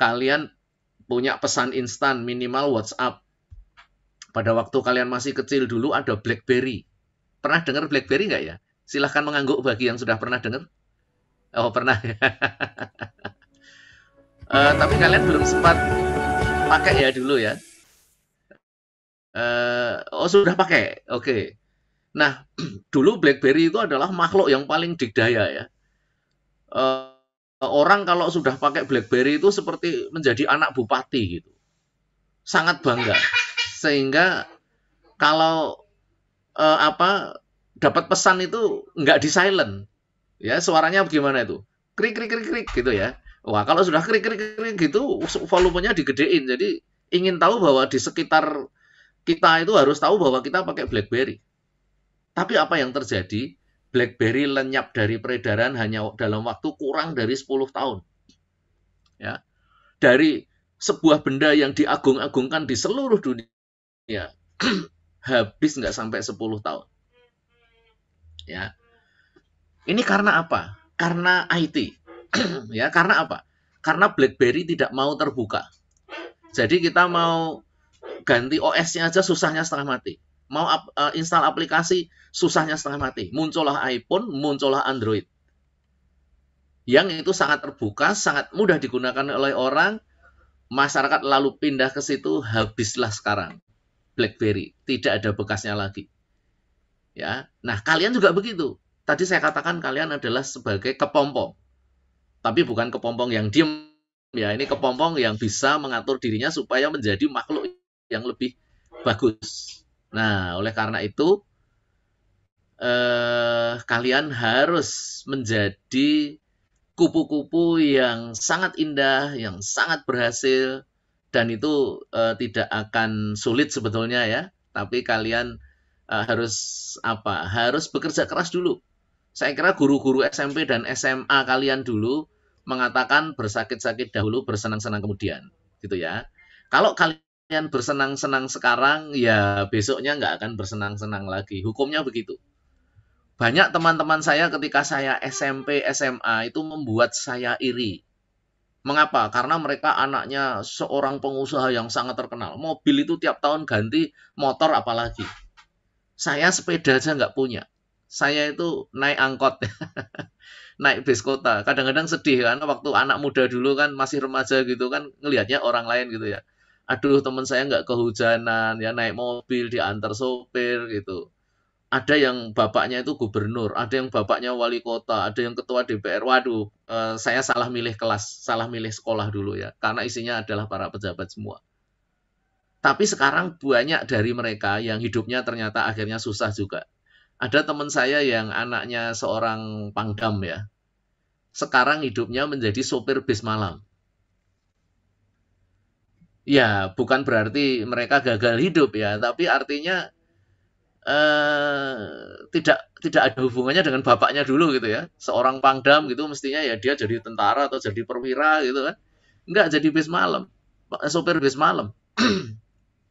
kalian punya pesan instan minimal WhatsApp. Pada waktu kalian masih kecil dulu ada BlackBerry. Pernah dengar BlackBerry nggak ya? Silahkan mengangguk bagi yang sudah pernah dengar. Oh pernah. uh, tapi kalian belum sempat pakai ya dulu ya. Uh, oh sudah pakai, oke. Okay. Nah dulu BlackBerry itu adalah makhluk yang paling digdaya ya. Uh, Eh, orang kalau sudah pakai BlackBerry itu seperti menjadi anak bupati gitu. Sangat bangga. Sehingga kalau eh, apa dapat pesan itu nggak di silent. Ya, suaranya gimana itu? Krik krik krik krik gitu ya. Wah, kalau sudah krik krik krik gitu volumenya digedein. Jadi ingin tahu bahwa di sekitar kita itu harus tahu bahwa kita pakai BlackBerry. Tapi apa yang terjadi? BlackBerry lenyap dari peredaran hanya dalam waktu kurang dari 10 tahun. Ya. Dari sebuah benda yang diagung-agungkan di seluruh dunia habis nggak sampai 10 tahun. Ya. Ini karena apa? Karena IT. ya, karena apa? Karena BlackBerry tidak mau terbuka. Jadi kita mau ganti OS-nya aja susahnya setengah mati mau up, uh, eh, install aplikasi susahnya setengah mati. Muncullah iPhone, muncullah Android. Yang itu sangat terbuka, sangat mudah digunakan oleh orang, masyarakat lalu pindah ke situ, habislah sekarang. BlackBerry, tidak ada bekasnya lagi. Ya. Nah, kalian juga begitu. Tadi saya katakan kalian adalah sebagai kepompong. Tapi bukan kepompong yang diam. ya ini kepompong yang bisa mengatur dirinya supaya menjadi makhluk yang lebih bagus Nah, oleh karena itu eh, kalian harus menjadi kupu-kupu yang sangat indah, yang sangat berhasil, dan itu eh, tidak akan sulit sebetulnya ya. Tapi kalian eh, harus apa? Harus bekerja keras dulu. Saya kira guru-guru SMP dan SMA kalian dulu mengatakan bersakit-sakit dahulu, bersenang-senang kemudian, gitu ya. Kalau kalian kalian bersenang-senang sekarang, ya besoknya nggak akan bersenang-senang lagi. Hukumnya begitu. Banyak teman-teman saya ketika saya SMP, SMA itu membuat saya iri. Mengapa? Karena mereka anaknya seorang pengusaha yang sangat terkenal. Mobil itu tiap tahun ganti, motor apalagi. Saya sepeda aja nggak punya. Saya itu naik angkot, naik bis kota. Kadang-kadang sedih kan, waktu anak muda dulu kan masih remaja gitu kan, ngelihatnya orang lain gitu ya aduh teman saya nggak kehujanan ya naik mobil diantar sopir gitu ada yang bapaknya itu gubernur ada yang bapaknya wali kota ada yang ketua DPR waduh eh, saya salah milih kelas salah milih sekolah dulu ya karena isinya adalah para pejabat semua tapi sekarang banyak dari mereka yang hidupnya ternyata akhirnya susah juga ada teman saya yang anaknya seorang pangdam ya sekarang hidupnya menjadi sopir bis malam Ya, bukan berarti mereka gagal hidup ya, tapi artinya eh, tidak tidak ada hubungannya dengan bapaknya dulu gitu ya. Seorang pangdam gitu mestinya ya dia jadi tentara atau jadi perwira gitu kan. Enggak jadi bis malam, sopir bis malam.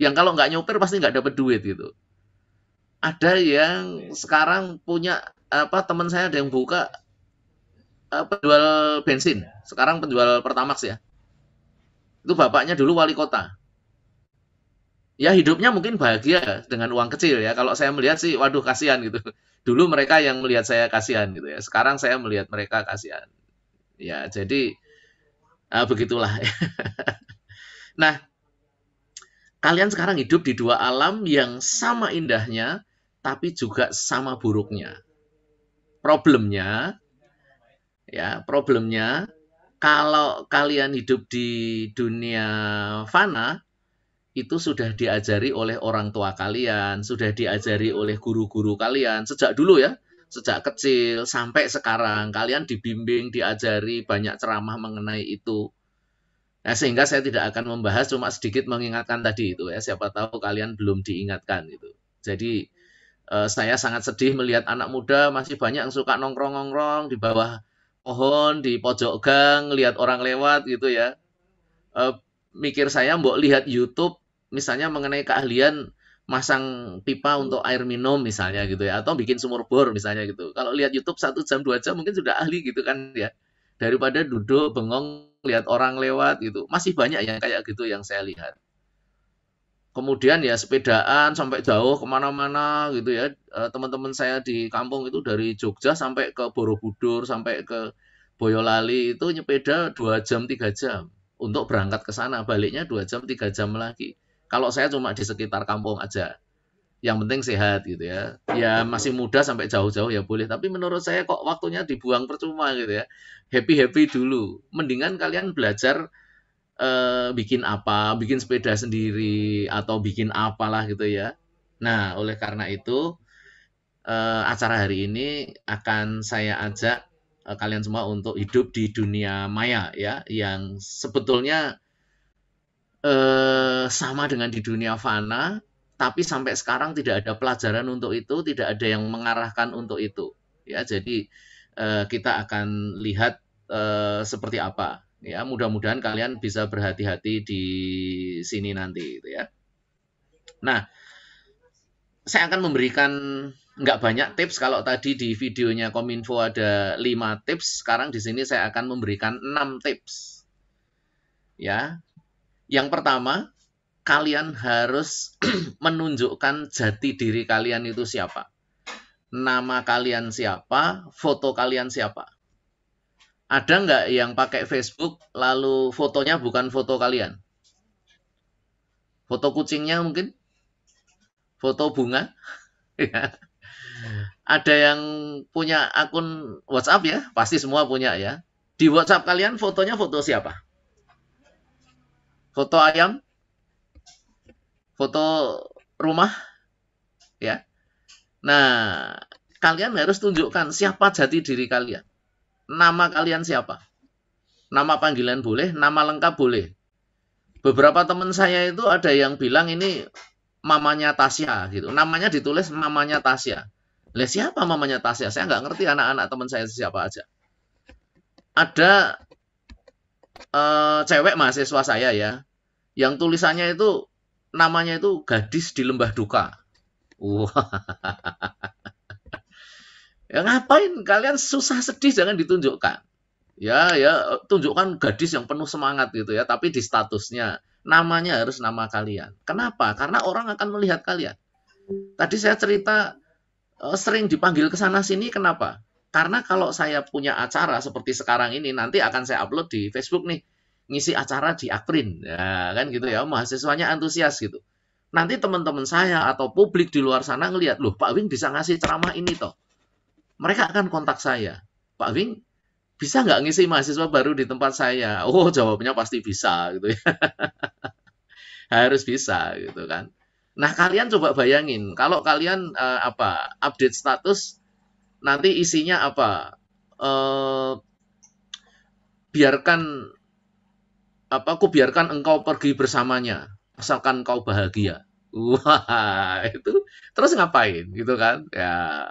yang kalau nggak nyopir pasti nggak dapat duit gitu. Ada yang sekarang punya apa teman saya ada yang buka penjual bensin. Sekarang penjual Pertamax ya itu bapaknya dulu wali kota. Ya hidupnya mungkin bahagia dengan uang kecil ya. Kalau saya melihat sih, waduh kasihan gitu. Dulu mereka yang melihat saya kasihan gitu ya. Sekarang saya melihat mereka kasihan. Ya jadi uh, begitulah. nah kalian sekarang hidup di dua alam yang sama indahnya tapi juga sama buruknya. Problemnya ya, problemnya kalau kalian hidup di dunia fana, itu sudah diajari oleh orang tua kalian, sudah diajari hmm. oleh guru-guru kalian sejak dulu ya, sejak kecil sampai sekarang kalian dibimbing, diajari banyak ceramah mengenai itu. Nah, sehingga saya tidak akan membahas cuma sedikit mengingatkan tadi itu ya, siapa tahu kalian belum diingatkan gitu. Jadi eh, saya sangat sedih melihat anak muda masih banyak yang suka nongkrong-nongkrong di bawah pohon di pojok gang, lihat orang lewat gitu ya. E, mikir saya mbok lihat YouTube misalnya mengenai keahlian masang pipa untuk air minum misalnya gitu ya atau bikin sumur bor misalnya gitu. Kalau lihat YouTube satu jam dua jam mungkin sudah ahli gitu kan ya daripada duduk bengong lihat orang lewat gitu. Masih banyak yang kayak gitu yang saya lihat kemudian ya sepedaan sampai jauh kemana-mana gitu ya eh, teman-teman saya di kampung itu dari Jogja sampai ke Borobudur sampai ke Boyolali itu nyepeda dua jam tiga jam untuk berangkat ke sana baliknya dua jam tiga jam lagi kalau saya cuma di sekitar kampung aja yang penting sehat gitu ya ya masih muda sampai jauh-jauh ya boleh tapi menurut saya kok waktunya dibuang percuma gitu ya happy happy dulu mendingan kalian belajar eh, bikin apa, bikin sepeda sendiri atau bikin apalah gitu ya. Nah, oleh karena itu eh, acara hari ini akan saya ajak eh, kalian semua untuk hidup di dunia maya ya, yang sebetulnya eh, sama dengan di dunia fana, tapi sampai sekarang tidak ada pelajaran untuk itu, tidak ada yang mengarahkan untuk itu. Ya, jadi eh, kita akan lihat uh, seperti apa Ya, mudah-mudahan kalian bisa berhati-hati di sini nanti gitu ya. Nah, saya akan memberikan nggak banyak tips kalau tadi di videonya Kominfo ada 5 tips, sekarang di sini saya akan memberikan 6 tips. Ya. Yang pertama, kalian harus menunjukkan jati diri kalian itu siapa. Nama kalian siapa, foto kalian siapa ada nggak yang pakai Facebook lalu fotonya bukan foto kalian? Foto kucingnya mungkin? Foto bunga? Ya. Ada yang punya akun WhatsApp ya? Pasti semua punya ya. Di WhatsApp kalian fotonya foto siapa? Foto ayam? Foto rumah? Ya. Nah, kalian harus tunjukkan siapa jati diri kalian nama kalian siapa? Nama panggilan boleh, nama lengkap boleh. Beberapa teman saya itu ada yang bilang ini mamanya Tasya gitu. Namanya ditulis mamanya Tasya. Lah siapa mamanya Tasya? Saya nggak ngerti anak-anak teman saya siapa aja. Ada uh, cewek mahasiswa saya ya, yang tulisannya itu namanya itu gadis di lembah duka. Wow. Ya ngapain kalian susah sedih jangan ditunjukkan. Ya ya tunjukkan gadis yang penuh semangat gitu ya, tapi di statusnya namanya harus nama kalian. Kenapa? Karena orang akan melihat kalian. Tadi saya cerita eh, sering dipanggil ke sana sini kenapa? Karena kalau saya punya acara seperti sekarang ini nanti akan saya upload di Facebook nih ngisi acara di Akrin. ya kan gitu ya mahasiswanya antusias gitu nanti teman-teman saya atau publik di luar sana ngelihat loh Pak Wing bisa ngasih ceramah ini toh mereka akan kontak saya. Pak Wing, bisa nggak ngisi mahasiswa baru di tempat saya? Oh, jawabnya pasti bisa gitu ya. Harus bisa gitu kan. Nah, kalian coba bayangin kalau kalian uh, apa update status nanti isinya apa? Uh, biarkan apa aku biarkan engkau pergi bersamanya asalkan kau bahagia wah itu terus ngapain gitu kan ya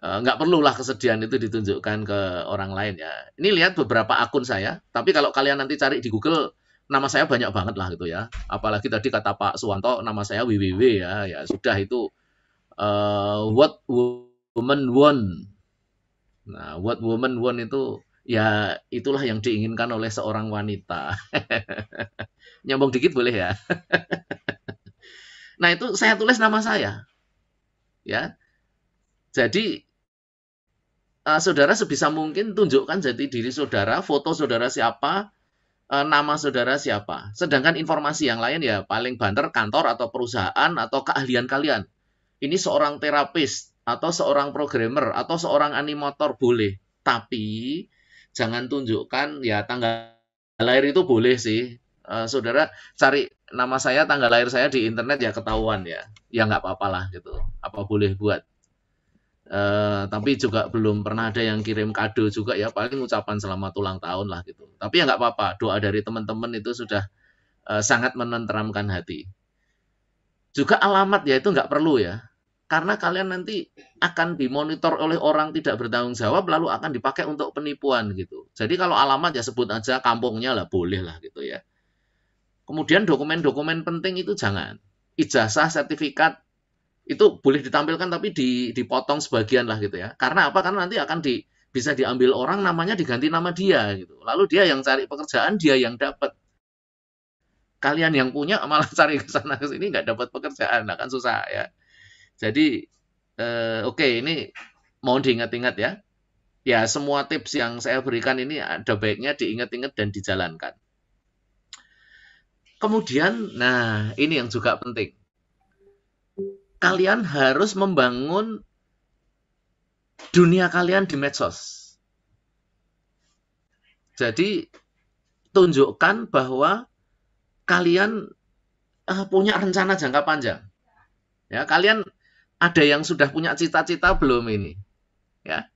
Eh, nggak perlu perlulah kesedihan itu ditunjukkan ke orang lain ya. Ini lihat beberapa akun saya, tapi kalau kalian nanti cari di Google nama saya banyak banget lah gitu ya. Apalagi tadi kata Pak Suwanto nama saya WWW ya, ya sudah itu uh, what woman want. Nah, what woman want itu ya itulah yang diinginkan oleh seorang wanita. Nyambung dikit boleh ya. nah, itu saya tulis nama saya. Ya, jadi uh, saudara sebisa mungkin tunjukkan jati diri saudara, foto saudara siapa, uh, nama saudara siapa. Sedangkan informasi yang lain ya paling banter kantor atau perusahaan atau keahlian kalian. Ini seorang terapis atau seorang programmer atau seorang animator boleh, tapi jangan tunjukkan ya tanggal lahir itu boleh sih. Uh, saudara cari nama saya, tanggal lahir saya di internet ya ketahuan ya. Ya nggak apa-apalah gitu. Apa boleh buat. Uh, tapi juga belum pernah ada yang kirim kado juga ya paling ucapan selamat ulang tahun lah gitu tapi ya nggak apa-apa doa dari teman-teman itu sudah uh, sangat menenteramkan hati juga alamat ya itu nggak perlu ya karena kalian nanti akan dimonitor oleh orang tidak bertanggung jawab lalu akan dipakai untuk penipuan gitu jadi kalau alamat ya sebut aja kampungnya lah boleh lah gitu ya kemudian dokumen-dokumen penting itu jangan ijazah sertifikat itu boleh ditampilkan tapi di, dipotong sebagian lah gitu ya. Karena apa? Karena nanti akan di, bisa diambil orang namanya diganti nama dia gitu. Lalu dia yang cari pekerjaan, dia yang dapat. Kalian yang punya malah cari ke sana ke sini nggak dapat pekerjaan, akan nah, kan susah ya. Jadi eh, oke okay, ini mau diingat-ingat ya. Ya semua tips yang saya berikan ini ada baiknya diingat-ingat dan dijalankan. Kemudian, nah ini yang juga penting kalian harus membangun dunia kalian di medsos. Jadi tunjukkan bahwa kalian uh, punya rencana jangka panjang. Ya, kalian ada yang sudah punya cita-cita belum ini? Ya.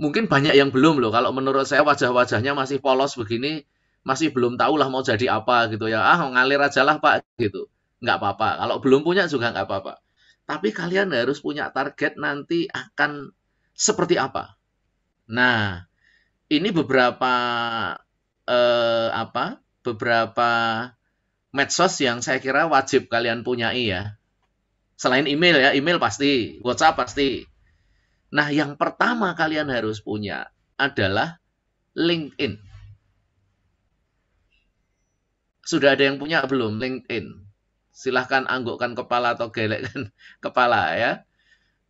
Mungkin banyak yang belum loh. Kalau menurut saya wajah-wajahnya masih polos begini, masih belum tahu lah mau jadi apa gitu ya. Ah, ngalir aja lah Pak gitu nggak apa-apa. Kalau belum punya juga nggak apa-apa. Tapi kalian harus punya target nanti akan seperti apa. Nah, ini beberapa eh, apa? Beberapa medsos yang saya kira wajib kalian punya ya. Selain email ya, email pasti, WhatsApp pasti. Nah, yang pertama kalian harus punya adalah LinkedIn. Sudah ada yang punya belum LinkedIn? silahkan anggukkan kepala atau gelekkan kepala ya.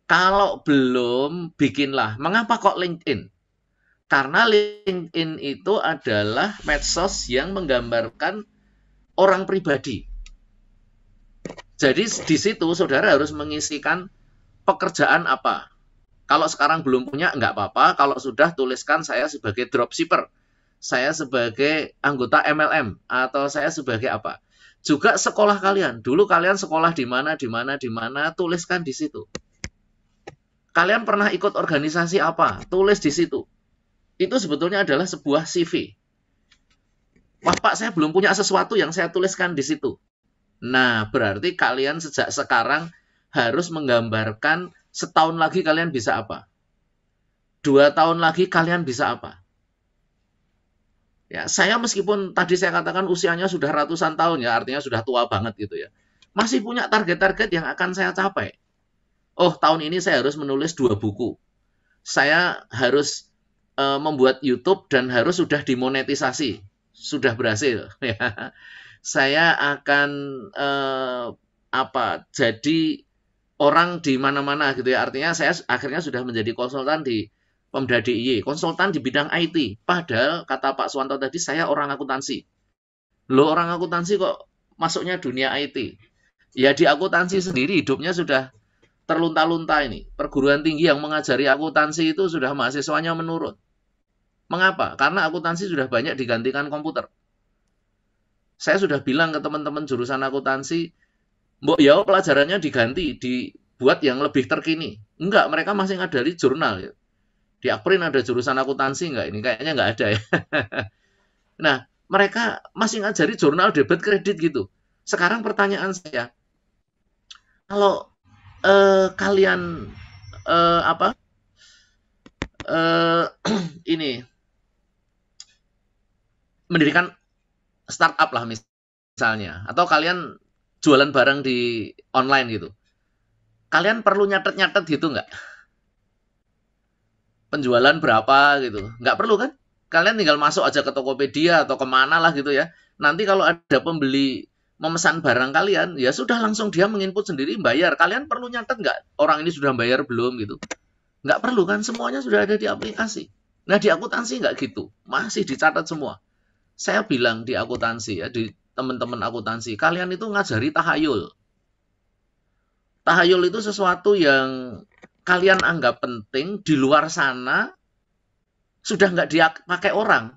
Kalau belum, bikinlah. Mengapa kok LinkedIn? Karena LinkedIn itu adalah medsos yang menggambarkan orang pribadi. Jadi di situ saudara harus mengisikan pekerjaan apa. Kalau sekarang belum punya, nggak apa-apa. Kalau sudah, tuliskan saya sebagai dropshipper. Saya sebagai anggota MLM. Atau saya sebagai apa juga sekolah kalian. Dulu kalian sekolah di mana, di mana, di mana, tuliskan di situ. Kalian pernah ikut organisasi apa? Tulis di situ. Itu sebetulnya adalah sebuah CV. Wah, Pak saya belum punya sesuatu yang saya tuliskan di situ. Nah, berarti kalian sejak sekarang harus menggambarkan setahun lagi kalian bisa apa. Dua tahun lagi kalian bisa apa. Ya, saya meskipun tadi saya katakan usianya sudah ratusan tahun ya, artinya sudah tua banget gitu ya. Masih punya target-target yang akan saya capai. Oh, tahun ini saya harus menulis dua buku. Saya harus e, membuat YouTube dan harus sudah dimonetisasi, sudah berhasil. Ya. Saya akan e, apa? Jadi orang di mana-mana gitu ya. Artinya saya akhirnya sudah menjadi konsultan di Pemda DIY, konsultan di bidang IT. Padahal kata Pak Suwanto tadi saya orang akuntansi. Lo orang akuntansi kok masuknya dunia IT? Ya di akuntansi sendiri hidupnya sudah terlunta-lunta ini. Perguruan tinggi yang mengajari akuntansi itu sudah mahasiswanya menurun. Mengapa? Karena akuntansi sudah banyak digantikan komputer. Saya sudah bilang ke teman-teman jurusan akuntansi, Mbok ya pelajarannya diganti, dibuat yang lebih terkini. Enggak, mereka masih ngadari jurnal. Ya. Di Akprin ada jurusan akuntansi nggak? Ini kayaknya nggak ada ya. nah, mereka masih ngajari jurnal debit kredit gitu. Sekarang pertanyaan saya, kalau eh, kalian eh, apa eh, ini mendirikan startup lah misalnya, atau kalian jualan barang di online gitu, kalian perlu nyatet-nyatet gitu nggak? penjualan berapa gitu. Nggak perlu kan? Kalian tinggal masuk aja ke Tokopedia atau kemana lah gitu ya. Nanti kalau ada pembeli memesan barang kalian, ya sudah langsung dia menginput sendiri bayar. Kalian perlu nyatet nggak orang ini sudah bayar belum gitu. Nggak perlu kan, semuanya sudah ada di aplikasi. Nah di akuntansi nggak gitu, masih dicatat semua. Saya bilang di akuntansi ya, di teman-teman akuntansi, kalian itu ngajari tahayul. Tahayul itu sesuatu yang kalian anggap penting di luar sana sudah nggak dipakai orang.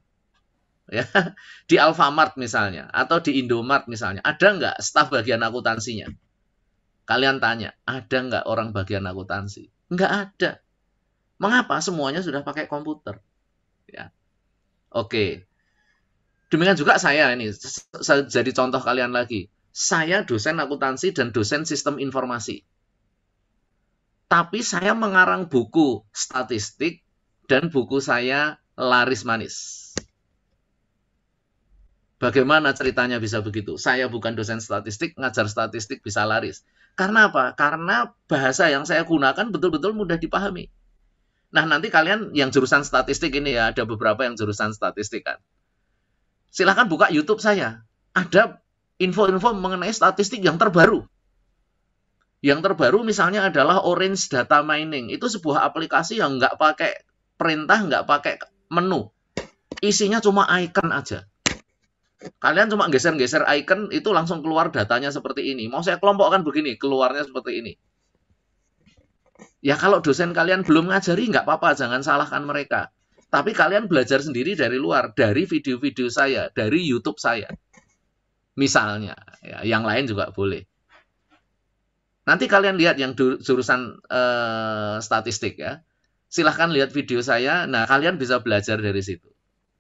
Ya, di Alfamart misalnya atau di Indomart misalnya, ada nggak staf bagian akuntansinya? Kalian tanya, ada nggak orang bagian akuntansi? Nggak ada. Mengapa semuanya sudah pakai komputer? Ya. Oke. Demikian juga saya ini, saya jadi contoh kalian lagi. Saya dosen akuntansi dan dosen sistem informasi tapi saya mengarang buku statistik dan buku saya laris manis. Bagaimana ceritanya bisa begitu? Saya bukan dosen statistik, ngajar statistik bisa laris. Karena apa? Karena bahasa yang saya gunakan betul-betul mudah dipahami. Nah, nanti kalian yang jurusan statistik ini ya, ada beberapa yang jurusan statistik kan. Silahkan buka YouTube saya. Ada info-info mengenai statistik yang terbaru. Yang terbaru misalnya adalah Orange Data Mining. Itu sebuah aplikasi yang nggak pakai perintah, nggak pakai menu. Isinya cuma icon aja. Kalian cuma geser-geser icon, itu langsung keluar datanya seperti ini. Mau saya kelompokkan begini, keluarnya seperti ini. Ya kalau dosen kalian belum ngajari, nggak apa-apa, jangan salahkan mereka. Tapi kalian belajar sendiri dari luar, dari video-video saya, dari YouTube saya. Misalnya, ya, yang lain juga boleh. Nanti kalian lihat yang jurusan uh, statistik ya. Silahkan lihat video saya. Nah, kalian bisa belajar dari situ.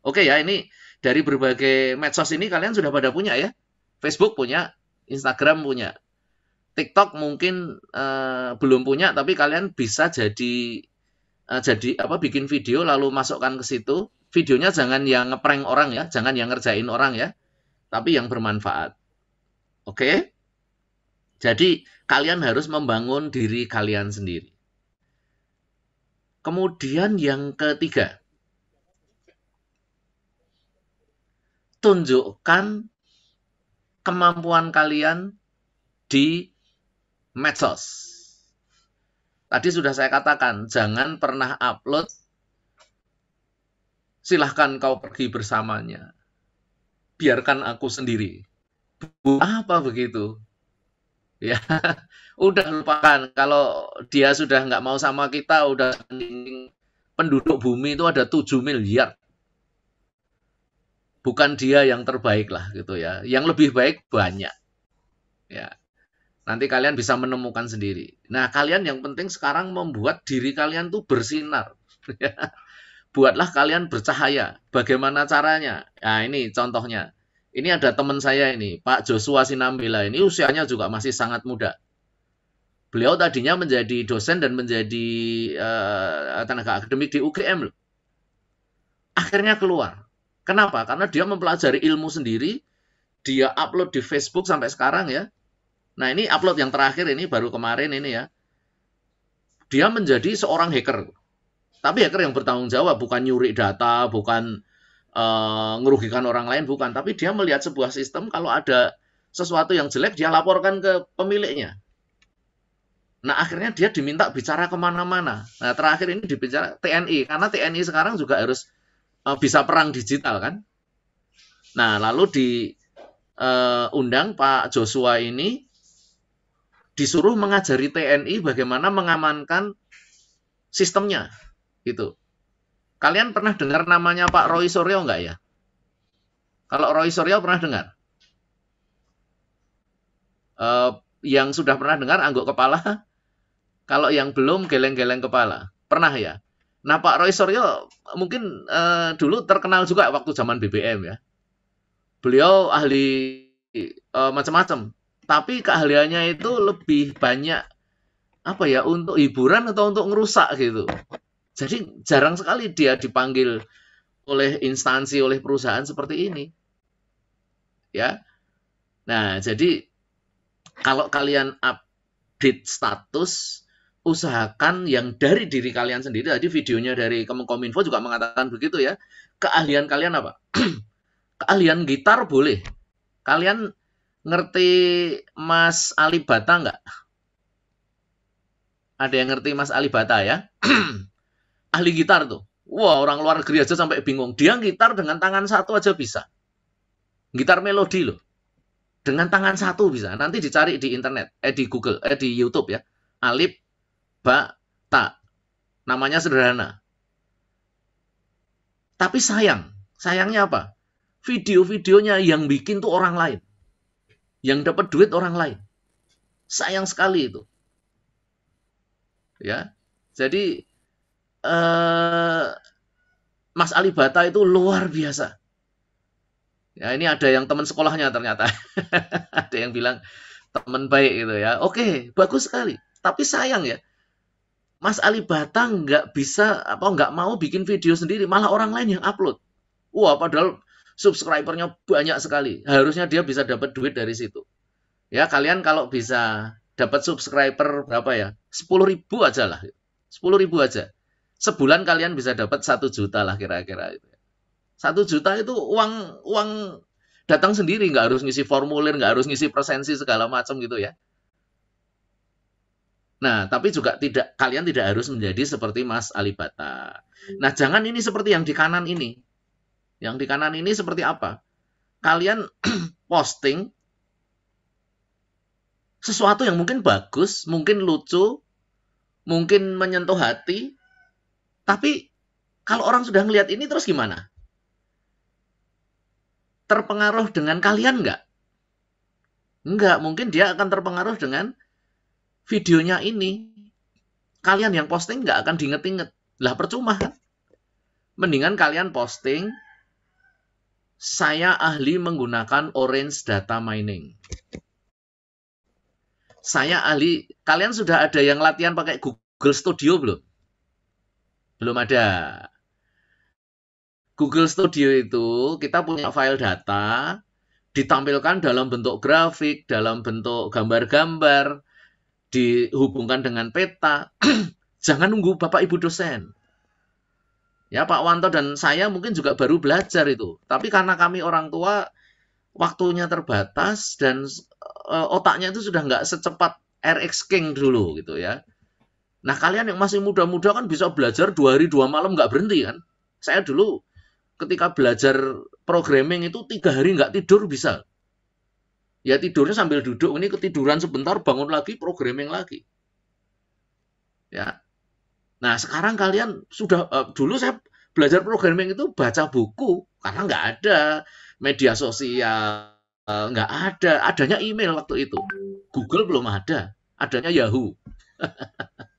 Oke ya, ini dari berbagai medsos ini kalian sudah pada punya ya. Facebook punya, Instagram punya. TikTok mungkin uh, belum punya, tapi kalian bisa jadi eh, jadi apa bikin video lalu masukkan ke situ. Videonya jangan yang ngeprank orang ya, jangan yang ngerjain orang ya, tapi yang bermanfaat. Oke? Okay? Jadi kalian harus membangun diri kalian sendiri. Kemudian yang ketiga, tunjukkan kemampuan kalian di medsos. Tadi sudah saya katakan, jangan pernah upload silahkan kau pergi bersamanya. Biarkan aku sendiri. Apa begitu? ya udah lupakan kalau dia sudah nggak mau sama kita udah penduduk bumi itu ada 7 miliar bukan dia yang terbaik lah gitu ya yang lebih baik banyak ya nanti kalian bisa menemukan sendiri nah kalian yang penting sekarang membuat diri kalian tuh bersinar ya, buatlah kalian bercahaya bagaimana caranya nah ini contohnya ini ada teman saya ini, Pak Joshua Sinambela ini usianya juga masih sangat muda. Beliau tadinya menjadi dosen dan menjadi uh, tenaga akademik di UGM loh. Akhirnya keluar. Kenapa? Karena dia mempelajari ilmu sendiri, dia upload di Facebook sampai sekarang ya. Nah ini upload yang terakhir ini baru kemarin ini ya. Dia menjadi seorang hacker. Tapi hacker yang bertanggung jawab, bukan nyuri data, bukan uh, orang lain bukan, tapi dia melihat sebuah sistem kalau ada sesuatu yang jelek dia laporkan ke pemiliknya. Nah akhirnya dia diminta bicara kemana-mana. Nah terakhir ini dibicara TNI karena TNI sekarang juga harus uh, bisa perang digital kan. Nah lalu diundang eh, uh, Pak Joshua ini disuruh mengajari TNI bagaimana mengamankan sistemnya gitu. Kalian pernah dengar namanya Pak Roy Suryo enggak ya? Kalau Roy Suryo pernah dengar? Uh, yang sudah pernah dengar angguk kepala? Kalau yang belum geleng-geleng kepala. Pernah ya? Nah Pak Roy Suryo mungkin uh, dulu terkenal juga waktu zaman BBM ya. Beliau ahli uh, macam-macam. Tapi keahliannya itu lebih banyak apa ya untuk hiburan atau untuk ngerusak gitu jadi jarang sekali dia dipanggil oleh instansi, oleh perusahaan seperti iya. ini. Ya. Nah, jadi kalau kalian update status, usahakan yang dari diri kalian sendiri. Tadi videonya dari Kemenkominfo juga mengatakan begitu ya. Keahlian kalian apa? Keahlian gitar boleh. Kalian ngerti Mas Alibata Bata nggak? Ada yang ngerti Mas Alibata ya? ahli gitar tuh. Wah, orang luar negeri aja sampai bingung. Dia gitar dengan tangan satu aja bisa. Gitar melodi loh. Dengan tangan satu bisa. Nanti dicari di internet, eh di Google, eh di YouTube ya. Alip, Ba Ta. Namanya sederhana. Tapi sayang, sayangnya apa? Video-videonya yang bikin tuh orang lain. Yang dapat duit orang lain. Sayang sekali itu. Ya. Jadi Eh, Mas Ali Bata itu luar biasa. Ya ini ada yang teman sekolahnya ternyata. ada yang bilang teman baik gitu ya. Oke, bagus sekali. Tapi sayang ya. Mas Ali Bata nggak bisa apa nggak mau bikin video sendiri, malah orang lain yang upload. Wah, padahal subscribernya banyak sekali. Harusnya dia bisa dapat duit dari situ. Ya, kalian kalau bisa dapat subscriber berapa ya? 10 ribu aja lah. 10 ribu aja sebulan kalian bisa dapat satu juta lah kira-kira itu. Ya. Satu juta itu uang uang datang sendiri, nggak harus ngisi formulir, nggak harus ngisi presensi segala macam gitu ya. Nah, tapi juga tidak kalian tidak harus menjadi seperti Mas Alibata. Nah, jangan ini seperti yang di kanan ini. Yang di kanan ini seperti apa? Kalian posting sesuatu yang mungkin bagus, mungkin lucu, mungkin menyentuh hati, tapi kalau orang sudah ngelihat ini terus gimana? Terpengaruh dengan kalian nggak? Nggak, mungkin dia akan terpengaruh dengan videonya ini. Kalian yang posting nggak akan diinget-inget. Lah percuma Mendingan kalian posting, saya ahli menggunakan Orange Data Mining. Saya ahli, kalian sudah ada yang latihan pakai Google Studio belum? Belum ada. Google Studio itu kita punya file data ditampilkan dalam bentuk grafik, dalam bentuk gambar-gambar, dihubungkan dengan peta. Jangan nunggu Bapak Ibu dosen. Ya, Pak Wanto dan saya mungkin juga baru belajar itu. Tapi karena kami orang tua, waktunya terbatas dan eh, otaknya itu sudah nggak secepat RX King dulu gitu ya. Nah kalian yang masih muda-muda kan bisa belajar dua hari dua malam nggak berhenti kan? Saya dulu ketika belajar programming itu tiga hari nggak tidur bisa. Ya tidurnya sambil duduk ini ketiduran sebentar bangun lagi programming lagi. Ya. Nah sekarang kalian sudah uh, dulu saya belajar programming itu baca buku karena nggak ada media sosial uh, nggak ada adanya email waktu itu Google belum ada adanya Yahoo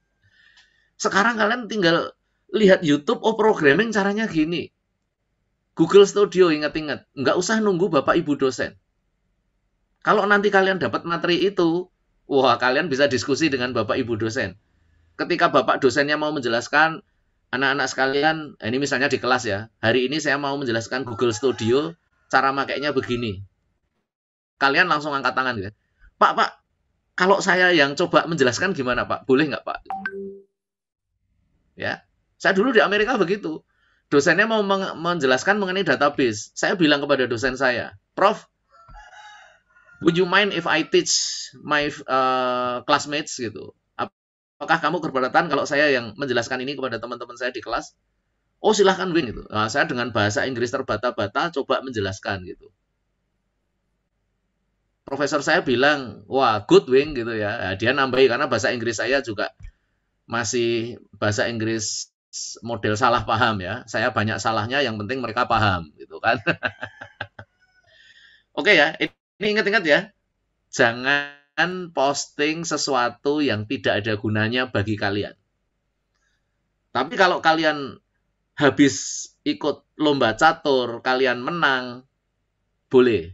Sekarang kalian tinggal lihat YouTube, oh programming caranya gini. Google Studio ingat-ingat, nggak usah nunggu bapak ibu dosen. Kalau nanti kalian dapat materi itu, wah kalian bisa diskusi dengan bapak ibu dosen. Ketika bapak dosennya mau menjelaskan, anak-anak sekalian, eh, ini misalnya di kelas ya, hari ini saya mau menjelaskan Google Studio, cara makainya begini. Kalian langsung angkat tangan gitu. Pak, pak, kalau saya yang coba menjelaskan gimana pak? Boleh nggak pak? Ya, saya dulu di Amerika begitu. Dosennya mau menjelaskan mengenai database. Saya bilang kepada dosen saya, Prof, would you mind if I teach my uh, classmates gitu? Apakah kamu keberatan kalau saya yang menjelaskan ini kepada teman-teman saya di kelas? Oh silahkan Win gitu. Nah, saya dengan bahasa Inggris terbata-bata coba menjelaskan gitu. Profesor saya bilang, wah good Wing gitu ya. Nah, dia nambahi karena bahasa Inggris saya juga masih bahasa Inggris model salah paham ya. Saya banyak salahnya, yang penting mereka paham gitu kan. Oke ya, ini ingat-ingat ya. Jangan posting sesuatu yang tidak ada gunanya bagi kalian. Tapi kalau kalian habis ikut lomba catur, kalian menang, boleh.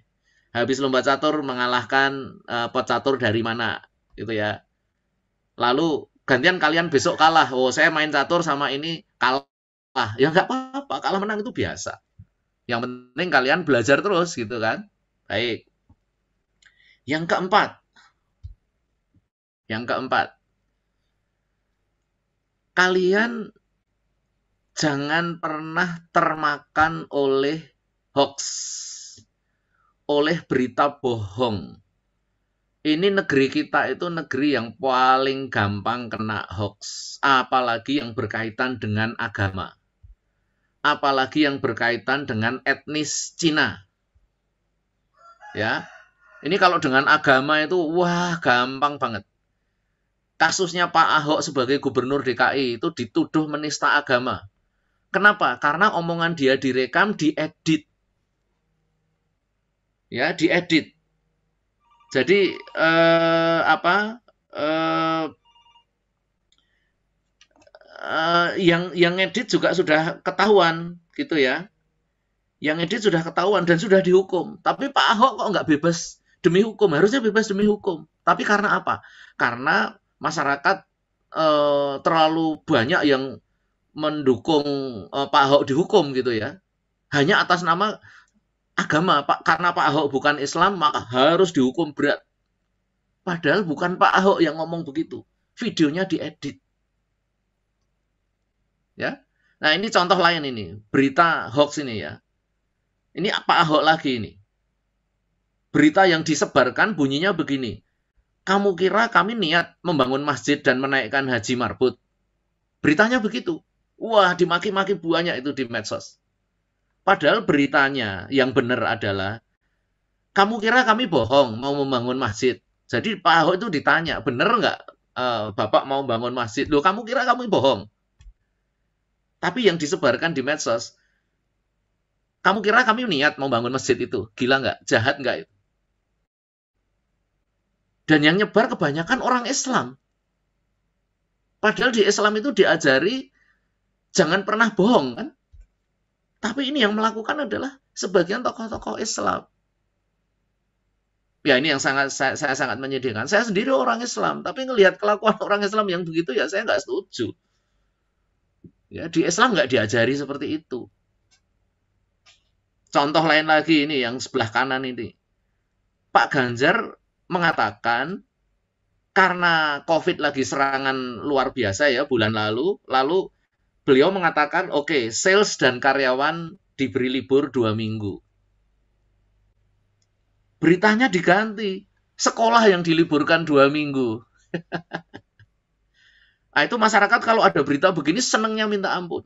Habis lomba catur mengalahkan uh, eh, pecatur dari mana, gitu ya. Lalu gantian kalian besok kalah. Oh, saya main catur sama ini kalah. Ya nggak apa-apa, kalah menang itu biasa. Yang penting kalian belajar terus gitu kan. Baik. Yang keempat. Yang keempat. Kalian jangan pernah termakan oleh hoax, oleh berita bohong ini negeri kita itu negeri yang paling gampang kena hoax, apalagi yang berkaitan dengan agama, apalagi yang berkaitan dengan etnis Cina. Ya, ini kalau dengan agama itu wah gampang banget. Kasusnya Pak Ahok sebagai gubernur DKI itu dituduh menista agama. Kenapa? Karena omongan dia direkam, diedit. Ya, diedit jadi eh, apa eh, eh yang yang edit juga sudah ketahuan gitu ya. Yang edit sudah ketahuan dan sudah dihukum. Tapi Pak Ahok kok nggak bebas demi hukum? Harusnya bebas demi hukum. Tapi karena apa? Karena masyarakat eh, terlalu banyak yang mendukung eh, Pak Ahok dihukum gitu ya. Hanya atas nama agama Pak karena Pak Ahok bukan Islam maka harus dihukum berat. Padahal bukan Pak Ahok yang ngomong begitu. Videonya diedit. Ya. Nah, ini contoh lain ini, berita hoax ini ya. Ini Pak Ahok lagi ini. Berita yang disebarkan bunyinya begini. Kamu kira kami niat membangun masjid dan menaikkan haji marbut? Beritanya begitu. Wah, dimaki-maki buahnya itu di medsos. Padahal beritanya yang benar adalah kamu kira kami bohong mau membangun masjid. Jadi Pak Ahok itu ditanya, benar nggak uh, Bapak mau bangun masjid? Loh kamu kira kami bohong? Tapi yang disebarkan di medsos, kamu kira kami niat mau bangun masjid itu? Gila nggak? Jahat nggak Dan yang nyebar kebanyakan orang Islam. Padahal di Islam itu diajari jangan pernah bohong kan? Tapi ini yang melakukan adalah sebagian tokoh-tokoh Islam. Ya ini yang sangat saya, saya sangat menyedihkan. Saya sendiri orang Islam, tapi ngelihat kelakuan orang Islam yang begitu ya saya nggak setuju. Ya di Islam nggak diajari seperti itu. Contoh lain lagi ini yang sebelah kanan ini. Pak Ganjar mengatakan karena COVID lagi serangan luar biasa ya bulan lalu, lalu beliau mengatakan, oke, okay, sales dan karyawan diberi libur dua minggu. Beritanya diganti, sekolah yang diliburkan dua minggu. nah, itu masyarakat kalau ada berita begini senangnya minta ampun.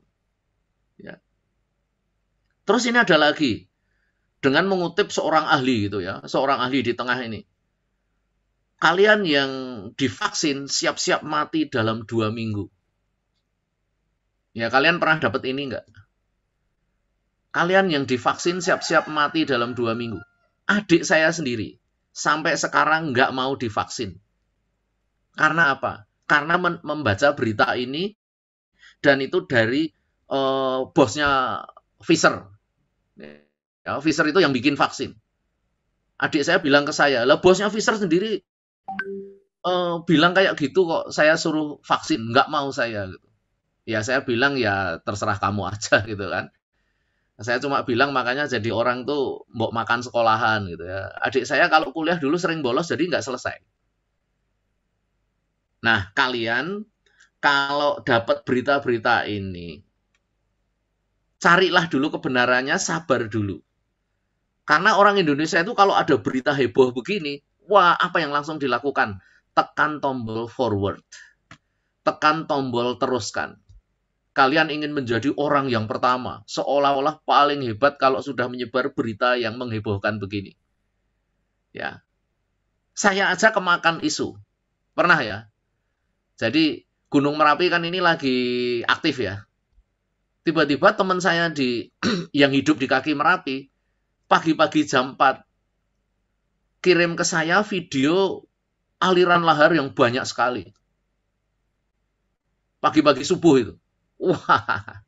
Ya. Terus ini ada lagi, dengan mengutip seorang ahli gitu ya, seorang ahli di tengah ini. Kalian yang divaksin siap-siap mati dalam dua minggu Ya kalian pernah dapat ini enggak? Kalian yang divaksin siap-siap mati dalam dua minggu. Adik saya sendiri sampai sekarang enggak mau divaksin. Karena apa? Karena membaca berita ini dan itu dari uh, bosnya Pfizer. Ya, Pfizer itu yang bikin vaksin. Adik saya bilang ke saya, lah bosnya Pfizer sendiri uh, bilang kayak gitu kok saya suruh vaksin, Enggak mau saya. Gitu ya saya bilang ya terserah kamu aja gitu kan saya cuma bilang makanya jadi orang tuh mau makan sekolahan gitu ya. Adik saya kalau kuliah dulu sering bolos jadi nggak selesai. Nah kalian kalau dapat berita-berita ini carilah dulu kebenarannya, sabar dulu. Karena orang Indonesia itu kalau ada berita heboh begini, wah apa yang langsung dilakukan? Tekan tombol forward. Tekan tombol teruskan Kalian ingin menjadi orang yang pertama, seolah-olah paling hebat kalau sudah menyebar berita yang menghebohkan begini. Ya. Saya aja kemakan isu. Pernah ya? Jadi Gunung Merapi kan ini lagi aktif ya. Tiba-tiba teman saya di yang hidup di kaki Merapi pagi-pagi jam 4 kirim ke saya video aliran lahar yang banyak sekali. Pagi-pagi subuh itu. Wah,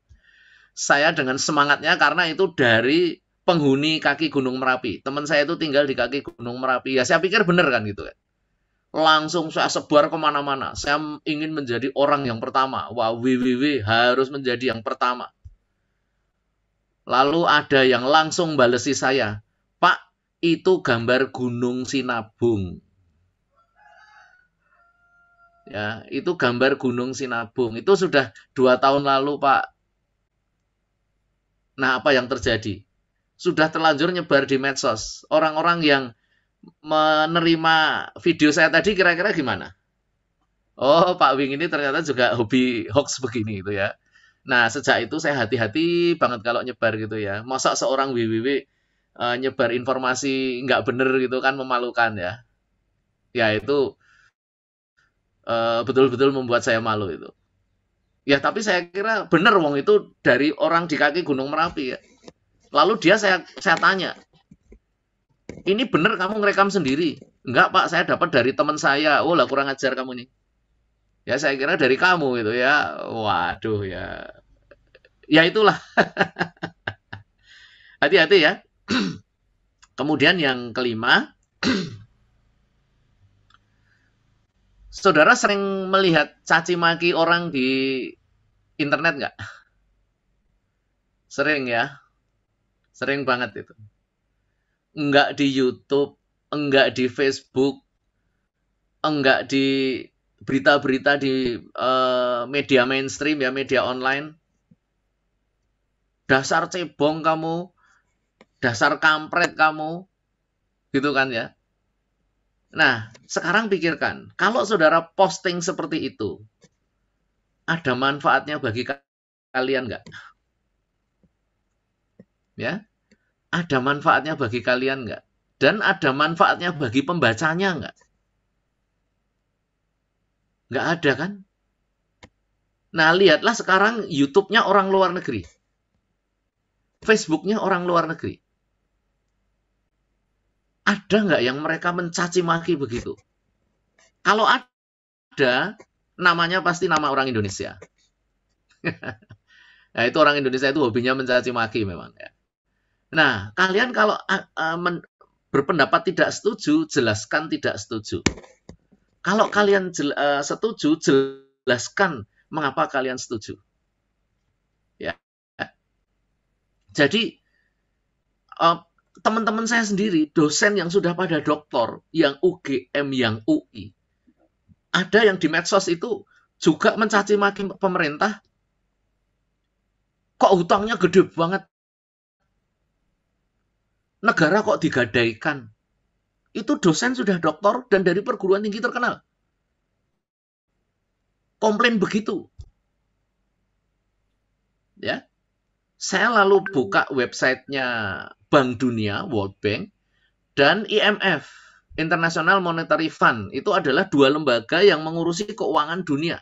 saya dengan semangatnya karena itu dari penghuni kaki Gunung Merapi. Teman saya itu tinggal di kaki Gunung Merapi. Ya saya pikir benar kan gitu kan. Langsung saya sebar kemana-mana. Saya ingin menjadi orang yang pertama. Wah, WWW harus menjadi yang pertama. Lalu ada yang langsung balesi saya. Pak, itu gambar Gunung Sinabung ya itu gambar Gunung Sinabung itu sudah dua tahun lalu Pak nah apa yang terjadi sudah terlanjur nyebar di medsos orang-orang yang menerima video saya tadi kira-kira gimana oh Pak Wing ini ternyata juga hobi hoax begini itu ya nah sejak itu saya hati-hati banget kalau nyebar gitu ya masa seorang WWW eh, nyebar informasi nggak bener gitu kan memalukan ya ya itu Eh, betul-betul membuat saya malu itu. Ya tapi saya kira benar wong itu dari orang di kaki Gunung Merapi ya. Lalu dia saya saya tanya, ini benar kamu ngerekam sendiri? Enggak pak, saya dapat dari teman saya. Oh lah kurang ajar kamu nih. Ya saya kira dari kamu itu ya. Waduh ya. Ya itulah. Hati-hati ya. Kemudian yang kelima, saudara sering melihat caci maki orang di internet nggak? Sering ya, sering banget itu. Enggak di YouTube, enggak di Facebook, enggak di berita-berita di uh, media mainstream ya, media online. Dasar cebong kamu, dasar kampret kamu, gitu kan ya. Nah, sekarang pikirkan, kalau saudara posting seperti itu, ada manfaatnya bagi kalian nggak? Ya, ada manfaatnya bagi kalian nggak? Dan ada manfaatnya bagi pembacanya nggak? Nggak ada kan? Nah, lihatlah sekarang YouTube-nya orang luar negeri. Facebook-nya orang luar negeri ada nggak yang mereka mencaci maki begitu? Kalau ada, namanya pasti nama orang Indonesia. nah, itu orang Indonesia itu hobinya mencaci maki memang ya. Nah, kalian kalau uh, men berpendapat tidak setuju, jelaskan tidak setuju. Kalau kalian jel uh, setuju, jelaskan mengapa kalian setuju. Ya. Jadi uh, teman-teman saya sendiri, dosen yang sudah pada doktor, yang UGM, yang UI, ada yang di medsos itu juga mencaci maki pemerintah. Kok hutangnya gede banget? Negara kok digadaikan? Itu dosen sudah doktor dan dari perguruan tinggi terkenal. Komplain begitu. Ya. Saya lalu buka websitenya Bank Dunia, World Bank, dan IMF, International Monetary Fund. Itu adalah dua lembaga yang mengurusi keuangan dunia.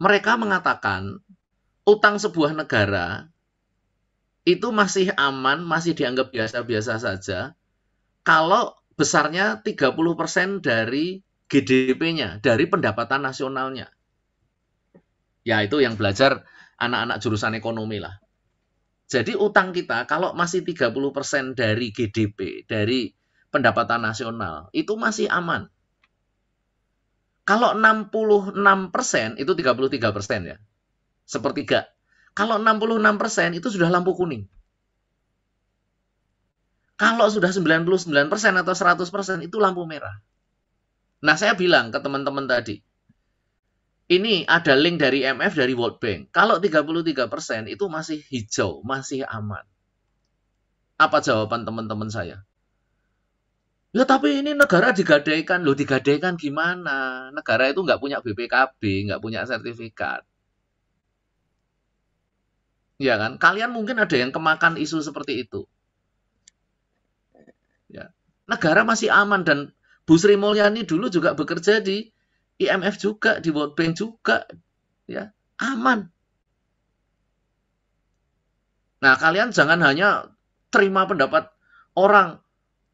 Mereka mengatakan utang sebuah negara itu masih aman, masih dianggap biasa-biasa saja kalau besarnya 30% dari GDP-nya, dari pendapatan nasionalnya. Ya itu yang belajar anak-anak jurusan ekonomi lah. Jadi utang kita kalau masih 30% dari GDP, dari pendapatan nasional, itu masih aman. Kalau 66% itu 33% ya. Sepertiga. Kalau 66% itu sudah lampu kuning. Kalau sudah 99% atau 100% itu lampu merah. Nah, saya bilang ke teman-teman tadi, ini ada link dari MF dari World Bank. Kalau 33% itu masih hijau, masih aman. Apa jawaban teman-teman saya? Ya tapi ini negara digadaikan. Loh digadaikan gimana? Negara itu nggak punya BPKB, nggak punya sertifikat. Ya kan? Kalian mungkin ada yang kemakan isu seperti itu. Ya. Negara masih aman dan Bu Sri Mulyani dulu juga bekerja di IMF juga, di World Bank juga, ya aman. Nah kalian jangan hanya terima pendapat orang.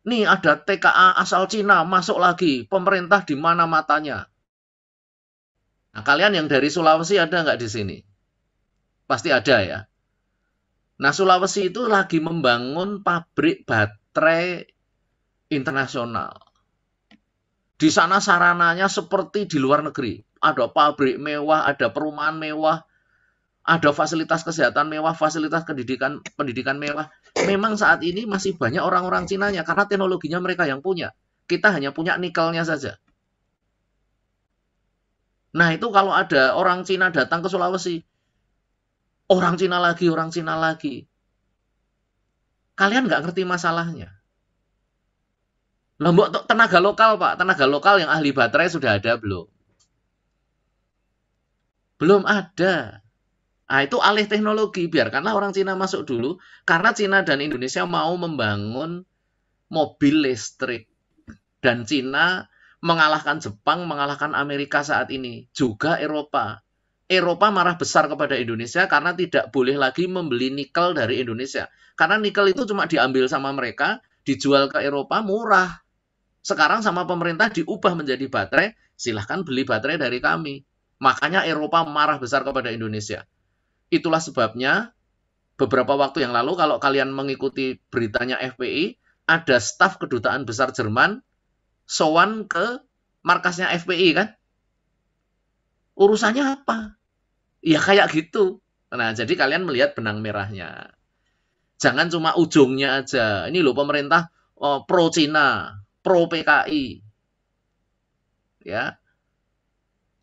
Nih ada TKA asal Cina masuk lagi, pemerintah di mana matanya. Nah, kalian yang dari Sulawesi ada nggak di sini? Pasti ada ya. Nah Sulawesi itu lagi membangun pabrik baterai internasional. Di sana sarananya seperti di luar negeri. Ada pabrik mewah, ada perumahan mewah, ada fasilitas kesehatan mewah, fasilitas pendidikan pendidikan mewah. Memang saat ini masih banyak orang-orang Cina nya, karena teknologinya mereka yang punya. Kita hanya punya nikelnya saja. Nah itu kalau ada orang Cina datang ke Sulawesi, orang Cina lagi, orang Cina lagi. Kalian nggak ngerti masalahnya. Loh, mbok tenaga lokal, Pak. Tenaga lokal yang ahli baterai sudah ada belum? Belum ada. Nah, itu alih teknologi. Biarkanlah orang Cina masuk dulu. Karena Cina dan Indonesia mau membangun mobil listrik. Dan Cina mengalahkan Jepang, mengalahkan Amerika saat ini. Juga Eropa. Eropa marah besar kepada Indonesia karena tidak boleh lagi membeli nikel dari Indonesia. Karena nikel itu cuma diambil sama mereka, dijual ke Eropa murah. Sekarang sama pemerintah diubah menjadi baterai, silahkan beli baterai dari kami. Makanya Eropa marah besar kepada Indonesia. Itulah sebabnya beberapa waktu yang lalu kalau kalian mengikuti beritanya FPI, ada staf kedutaan besar Jerman sowan ke markasnya FPI kan. Urusannya apa? Ya kayak gitu. Nah, jadi kalian melihat benang merahnya. Jangan cuma ujungnya aja. Ini loh pemerintah oh, pro Cina, pro PKI. Ya.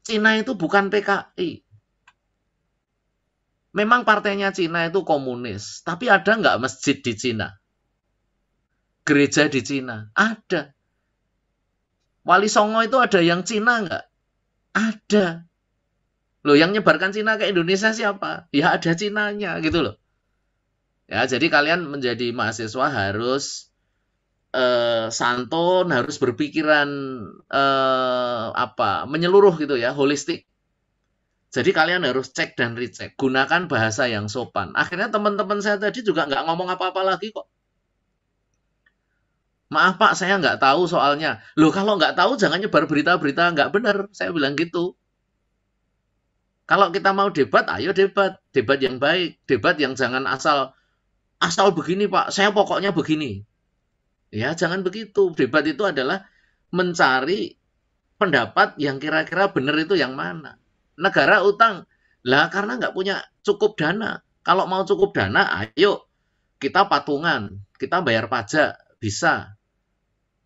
Cina itu bukan PKI. Memang partainya Cina itu komunis, tapi ada nggak masjid di Cina? Gereja di Cina? Ada. Wali Songo itu ada yang Cina nggak? Ada. Loh, yang nyebarkan Cina ke Indonesia siapa? Ya ada Cinanya gitu loh. Ya, jadi kalian menjadi mahasiswa harus eh, harus berpikiran eh, apa menyeluruh gitu ya, holistik. Jadi kalian harus cek dan recheck, gunakan bahasa yang sopan. Akhirnya teman-teman saya tadi juga nggak ngomong apa-apa lagi kok. Maaf Pak, saya nggak tahu soalnya. Loh kalau nggak tahu jangan nyebar berita-berita nggak benar. Saya bilang gitu. Kalau kita mau debat, ayo debat. Debat yang baik. Debat yang jangan asal asal begini Pak, saya pokoknya begini. Ya, jangan begitu. Debat itu adalah mencari pendapat yang kira-kira benar itu yang mana. Negara utang. Lah, karena nggak punya cukup dana. Kalau mau cukup dana, ayo kita patungan. Kita bayar pajak. Bisa.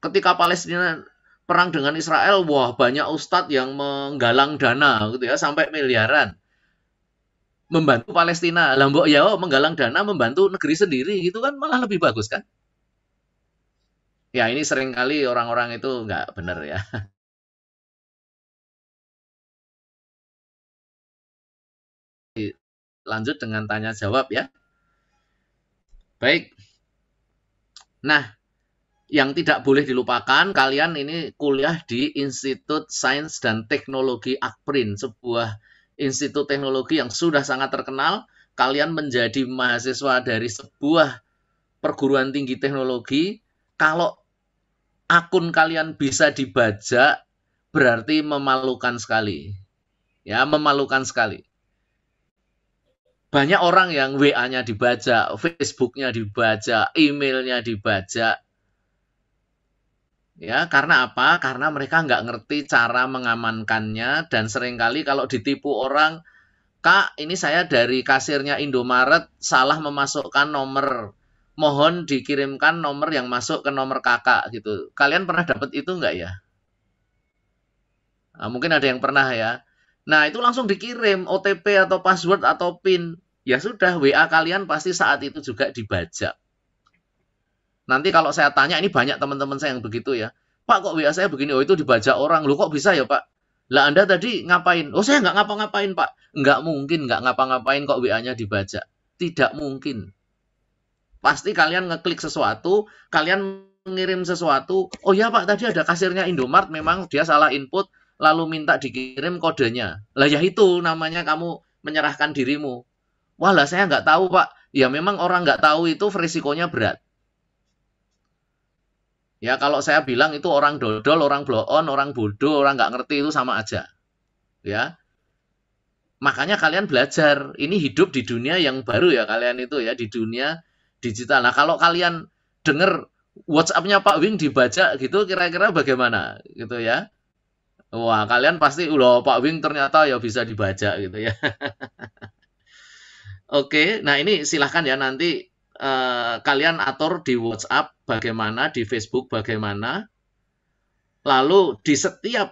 Ketika Palestina perang dengan Israel, wah banyak ustadz yang menggalang dana gitu ya, sampai miliaran. Membantu Palestina. Lambok ya, oh, menggalang dana membantu negeri sendiri. Itu kan malah lebih bagus kan ya ini sering kali orang-orang itu nggak benar ya. Lanjut dengan tanya jawab ya. Baik. Nah, yang tidak boleh dilupakan, kalian ini kuliah di Institut Sains dan Teknologi Akprin, sebuah institut teknologi yang sudah sangat terkenal. Kalian menjadi mahasiswa dari sebuah perguruan tinggi teknologi kalau akun kalian bisa dibajak berarti memalukan sekali. Ya, memalukan sekali. Banyak orang yang WA-nya dibaca, Facebook-nya dibaca, email-nya dibaca. Ya, karena apa? Karena mereka nggak ngerti cara mengamankannya dan seringkali kalau ditipu orang, Kak, ini saya dari kasirnya Indomaret salah memasukkan nomor mohon dikirimkan nomor yang masuk ke nomor kakak gitu. Kalian pernah dapat itu enggak ya? Nah, mungkin ada yang pernah ya. Nah itu langsung dikirim OTP atau password atau PIN. Ya sudah WA kalian pasti saat itu juga dibajak. Nanti kalau saya tanya ini banyak teman-teman saya yang begitu ya. Pak kok WA saya begini? Oh itu dibajak orang. Lu kok bisa ya Pak? Lah Anda tadi ngapain? Oh saya nggak ngapa-ngapain Pak. Nggak mungkin nggak ngapa-ngapain kok WA-nya dibajak. Tidak mungkin Pasti kalian ngeklik sesuatu, kalian ngirim sesuatu. Oh ya Pak, tadi ada kasirnya Indomart memang dia salah input lalu minta dikirim kodenya. Lah ya itu namanya kamu menyerahkan dirimu. Wah lah saya nggak tahu Pak. Ya memang orang nggak tahu itu risikonya berat. Ya kalau saya bilang itu orang dodol, orang bloon, orang bodoh, orang nggak ngerti itu sama aja. Ya, Makanya kalian belajar. Ini hidup di dunia yang baru ya kalian itu ya di dunia digital. Nah, kalau kalian dengar WhatsApp-nya Pak Wing dibaca gitu, kira-kira bagaimana gitu ya? Wah, kalian pasti loh Pak Wing ternyata ya bisa dibaca gitu ya. Oke, nah ini silahkan ya nanti eh, kalian atur di WhatsApp bagaimana, di Facebook bagaimana. Lalu di setiap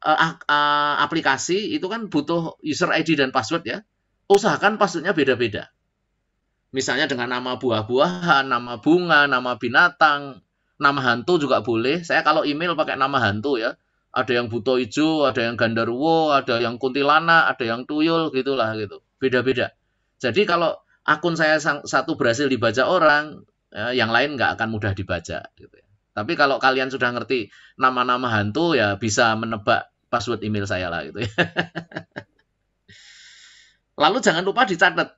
eh, eh, aplikasi itu kan butuh user ID dan password ya. Usahakan passwordnya beda-beda. Misalnya dengan nama buah-buahan, nama bunga, nama binatang, nama hantu juga boleh. Saya kalau email pakai nama hantu ya. Ada yang buto Ijo, ada yang gandarwo, ada yang Kuntilana, ada yang tuyul gitulah gitu. Beda-beda. Jadi kalau akun saya satu berhasil dibaca orang, ya, yang lain nggak akan mudah dibaca gitu ya. Tapi kalau kalian sudah ngerti nama-nama hantu ya bisa menebak password email saya lah gitu ya. Lalu jangan lupa dicatat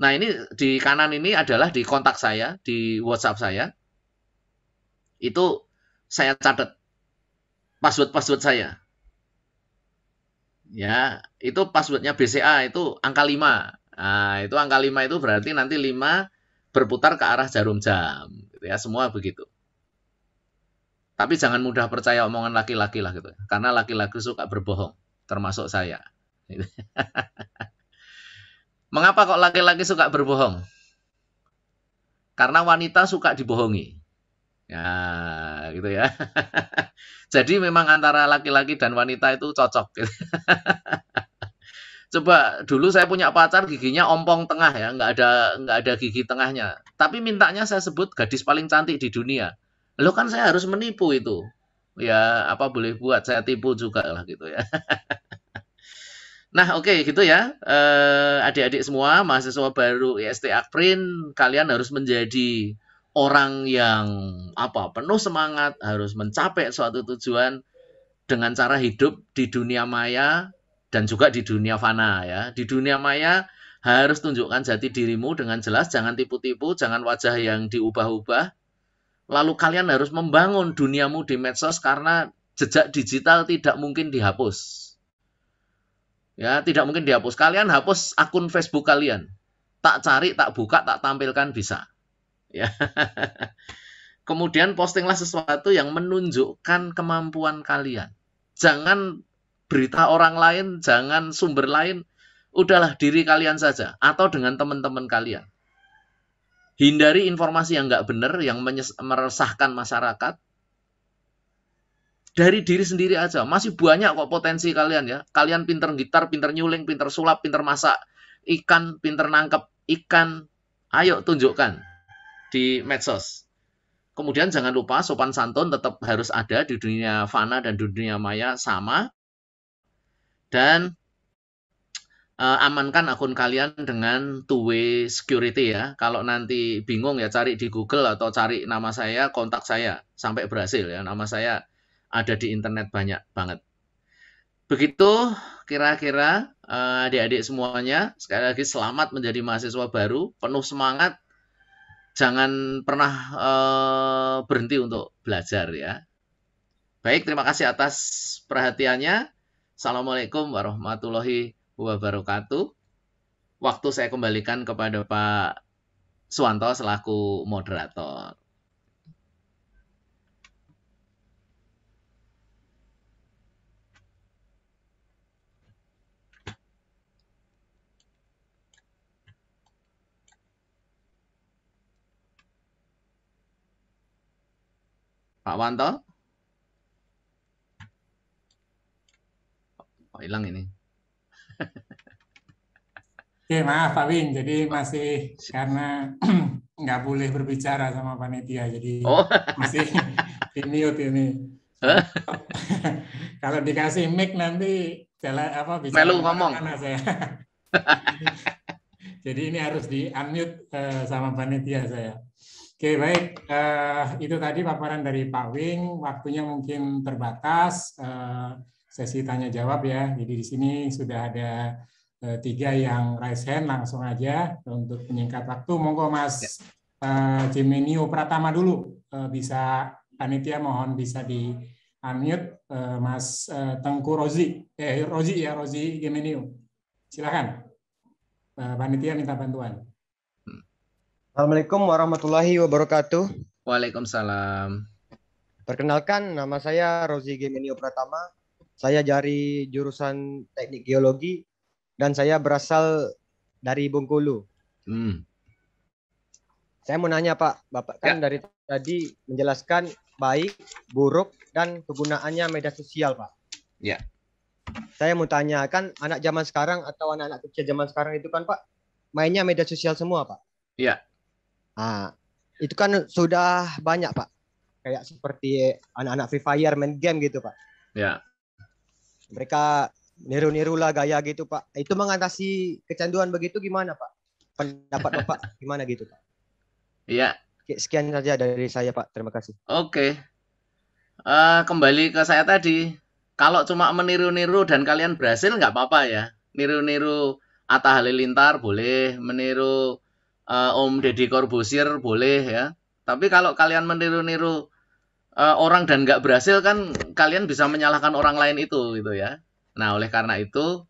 Nah ini di kanan ini adalah di kontak saya, di WhatsApp saya. Itu saya catat password-password saya. Ya, itu passwordnya BCA itu angka 5. Nah, itu angka 5 itu berarti nanti 5 berputar ke arah jarum jam. Gitu ya, semua begitu. Tapi jangan mudah percaya omongan laki-laki lah gitu. Karena laki-laki suka berbohong, termasuk saya. Mengapa kok laki-laki suka berbohong? Karena wanita suka dibohongi. Ya, gitu ya. Jadi memang antara laki-laki dan wanita itu cocok. Gitu. Coba dulu saya punya pacar giginya ompong tengah ya, nggak ada nggak ada gigi tengahnya. Tapi mintanya saya sebut gadis paling cantik di dunia. Lo kan saya harus menipu itu. Ya apa boleh buat saya tipu juga lah gitu ya. Nah, oke okay, gitu ya. Eh Adik-adik semua, mahasiswa baru IST Akprin, kalian harus menjadi orang yang apa? penuh semangat, harus mencapai suatu tujuan dengan cara hidup di dunia maya dan juga di dunia fana ya. Di dunia maya harus tunjukkan jati dirimu dengan jelas, jangan tipu-tipu, jangan wajah yang diubah-ubah. Lalu kalian harus membangun duniamu di medsos karena jejak digital tidak mungkin dihapus Ya, tidak mungkin dihapus. Kalian hapus akun Facebook kalian. Tak cari, tak buka, tak tampilkan bisa. Ya. Kemudian postinglah sesuatu yang menunjukkan kemampuan kalian. Jangan berita orang lain, jangan sumber lain. Udahlah diri kalian saja atau dengan teman-teman kalian. Hindari informasi yang nggak benar, yang meresahkan masyarakat dari diri sendiri aja. Masih banyak kok potensi kalian ya. Kalian pinter gitar, pinter nyuling, pinter sulap, pinter masak ikan, pinter nangkep ikan. Ayo tunjukkan di medsos. Kemudian jangan lupa sopan santun tetap harus ada di dunia fana dan dunia maya sama. Dan uh, amankan akun kalian dengan two-way security ya. Kalau nanti bingung ya cari di Google atau cari nama saya, kontak saya sampai berhasil ya. Nama saya ada di internet banyak banget. Begitu kira-kira eh, adik-adik semuanya. Sekali lagi selamat menjadi mahasiswa baru, penuh semangat. Jangan pernah eh, berhenti untuk belajar ya. Baik, terima kasih atas perhatiannya. Assalamualaikum warahmatullahi wabarakatuh. Waktu saya kembalikan kepada Pak Suwanto selaku moderator. Pak Wanto? Oh, hilang ini. Oke, maaf Pak Win. Jadi masih karena nggak boleh berbicara sama panitia, jadi oh. masih di mute ini. Kalau dikasih mic nanti jalan apa bisa? Melu ngomong. saya. jadi ini harus di unmute eh, sama panitia saya. Oke, baik. Uh, itu tadi paparan dari Pak Wing. Waktunya mungkin terbatas. Uh, sesi tanya jawab ya. Jadi di sini sudah ada uh, tiga yang raise hand langsung aja untuk menyingkat waktu. Monggo Mas uh, ya. Jimenio Pratama dulu. Uh, bisa panitia mohon bisa di unmute uh, Mas uh, Tengku Rozi. Eh Rozi ya Rozi Jimenio. Silakan. Uh, panitia minta bantuan. Assalamualaikum warahmatullahi wabarakatuh. Waalaikumsalam. Perkenalkan, nama saya Rozi Gemenio Pratama. Saya dari jurusan Teknik Geologi dan saya berasal dari Bengkulu. Hmm. Saya mau nanya Pak, Bapak kan ya. dari tadi menjelaskan baik, buruk, dan kegunaannya media sosial Pak. Ya. Saya mau tanya, kan anak zaman sekarang atau anak-anak kecil zaman sekarang itu kan Pak, mainnya media sosial semua Pak. Iya. Nah, itu kan sudah banyak Pak. Kayak seperti anak-anak Free Fire main game gitu Pak. Ya. Mereka niru-niru lah gaya gitu Pak. Itu mengatasi kecanduan begitu gimana Pak? Pendapat Bapak gimana gitu Pak? Iya. Sekian saja dari saya Pak. Terima kasih. Oke. Uh, kembali ke saya tadi. Kalau cuma meniru-niru dan kalian berhasil nggak apa-apa ya. Niru-niru Atta Halilintar boleh, meniru uh, Om Deddy Corbusier boleh ya. Tapi kalau kalian meniru-niru uh, orang dan nggak berhasil kan kalian bisa menyalahkan orang lain itu gitu ya. Nah oleh karena itu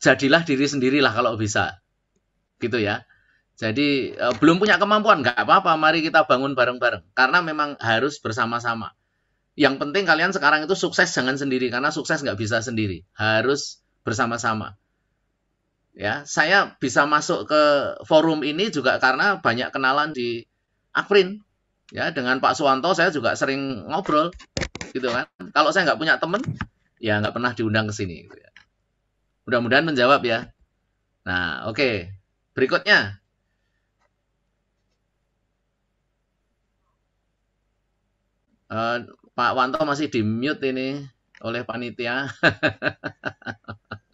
jadilah diri sendirilah kalau bisa gitu ya. Jadi uh, belum punya kemampuan nggak apa-apa. Mari kita bangun bareng-bareng karena memang harus bersama-sama. Yang penting kalian sekarang itu sukses jangan sendiri karena sukses nggak bisa sendiri harus bersama-sama. Ya, saya bisa masuk ke forum ini juga karena banyak kenalan di Akrin Ya, dengan Pak Suwanto saya juga sering ngobrol gitu kan. Kalau saya nggak punya temen, ya nggak pernah diundang ke sini. Gitu ya. Mudah-mudahan menjawab ya. Nah, oke. Okay. Berikutnya. Uh, Pak Wanto masih di mute ini oleh panitia.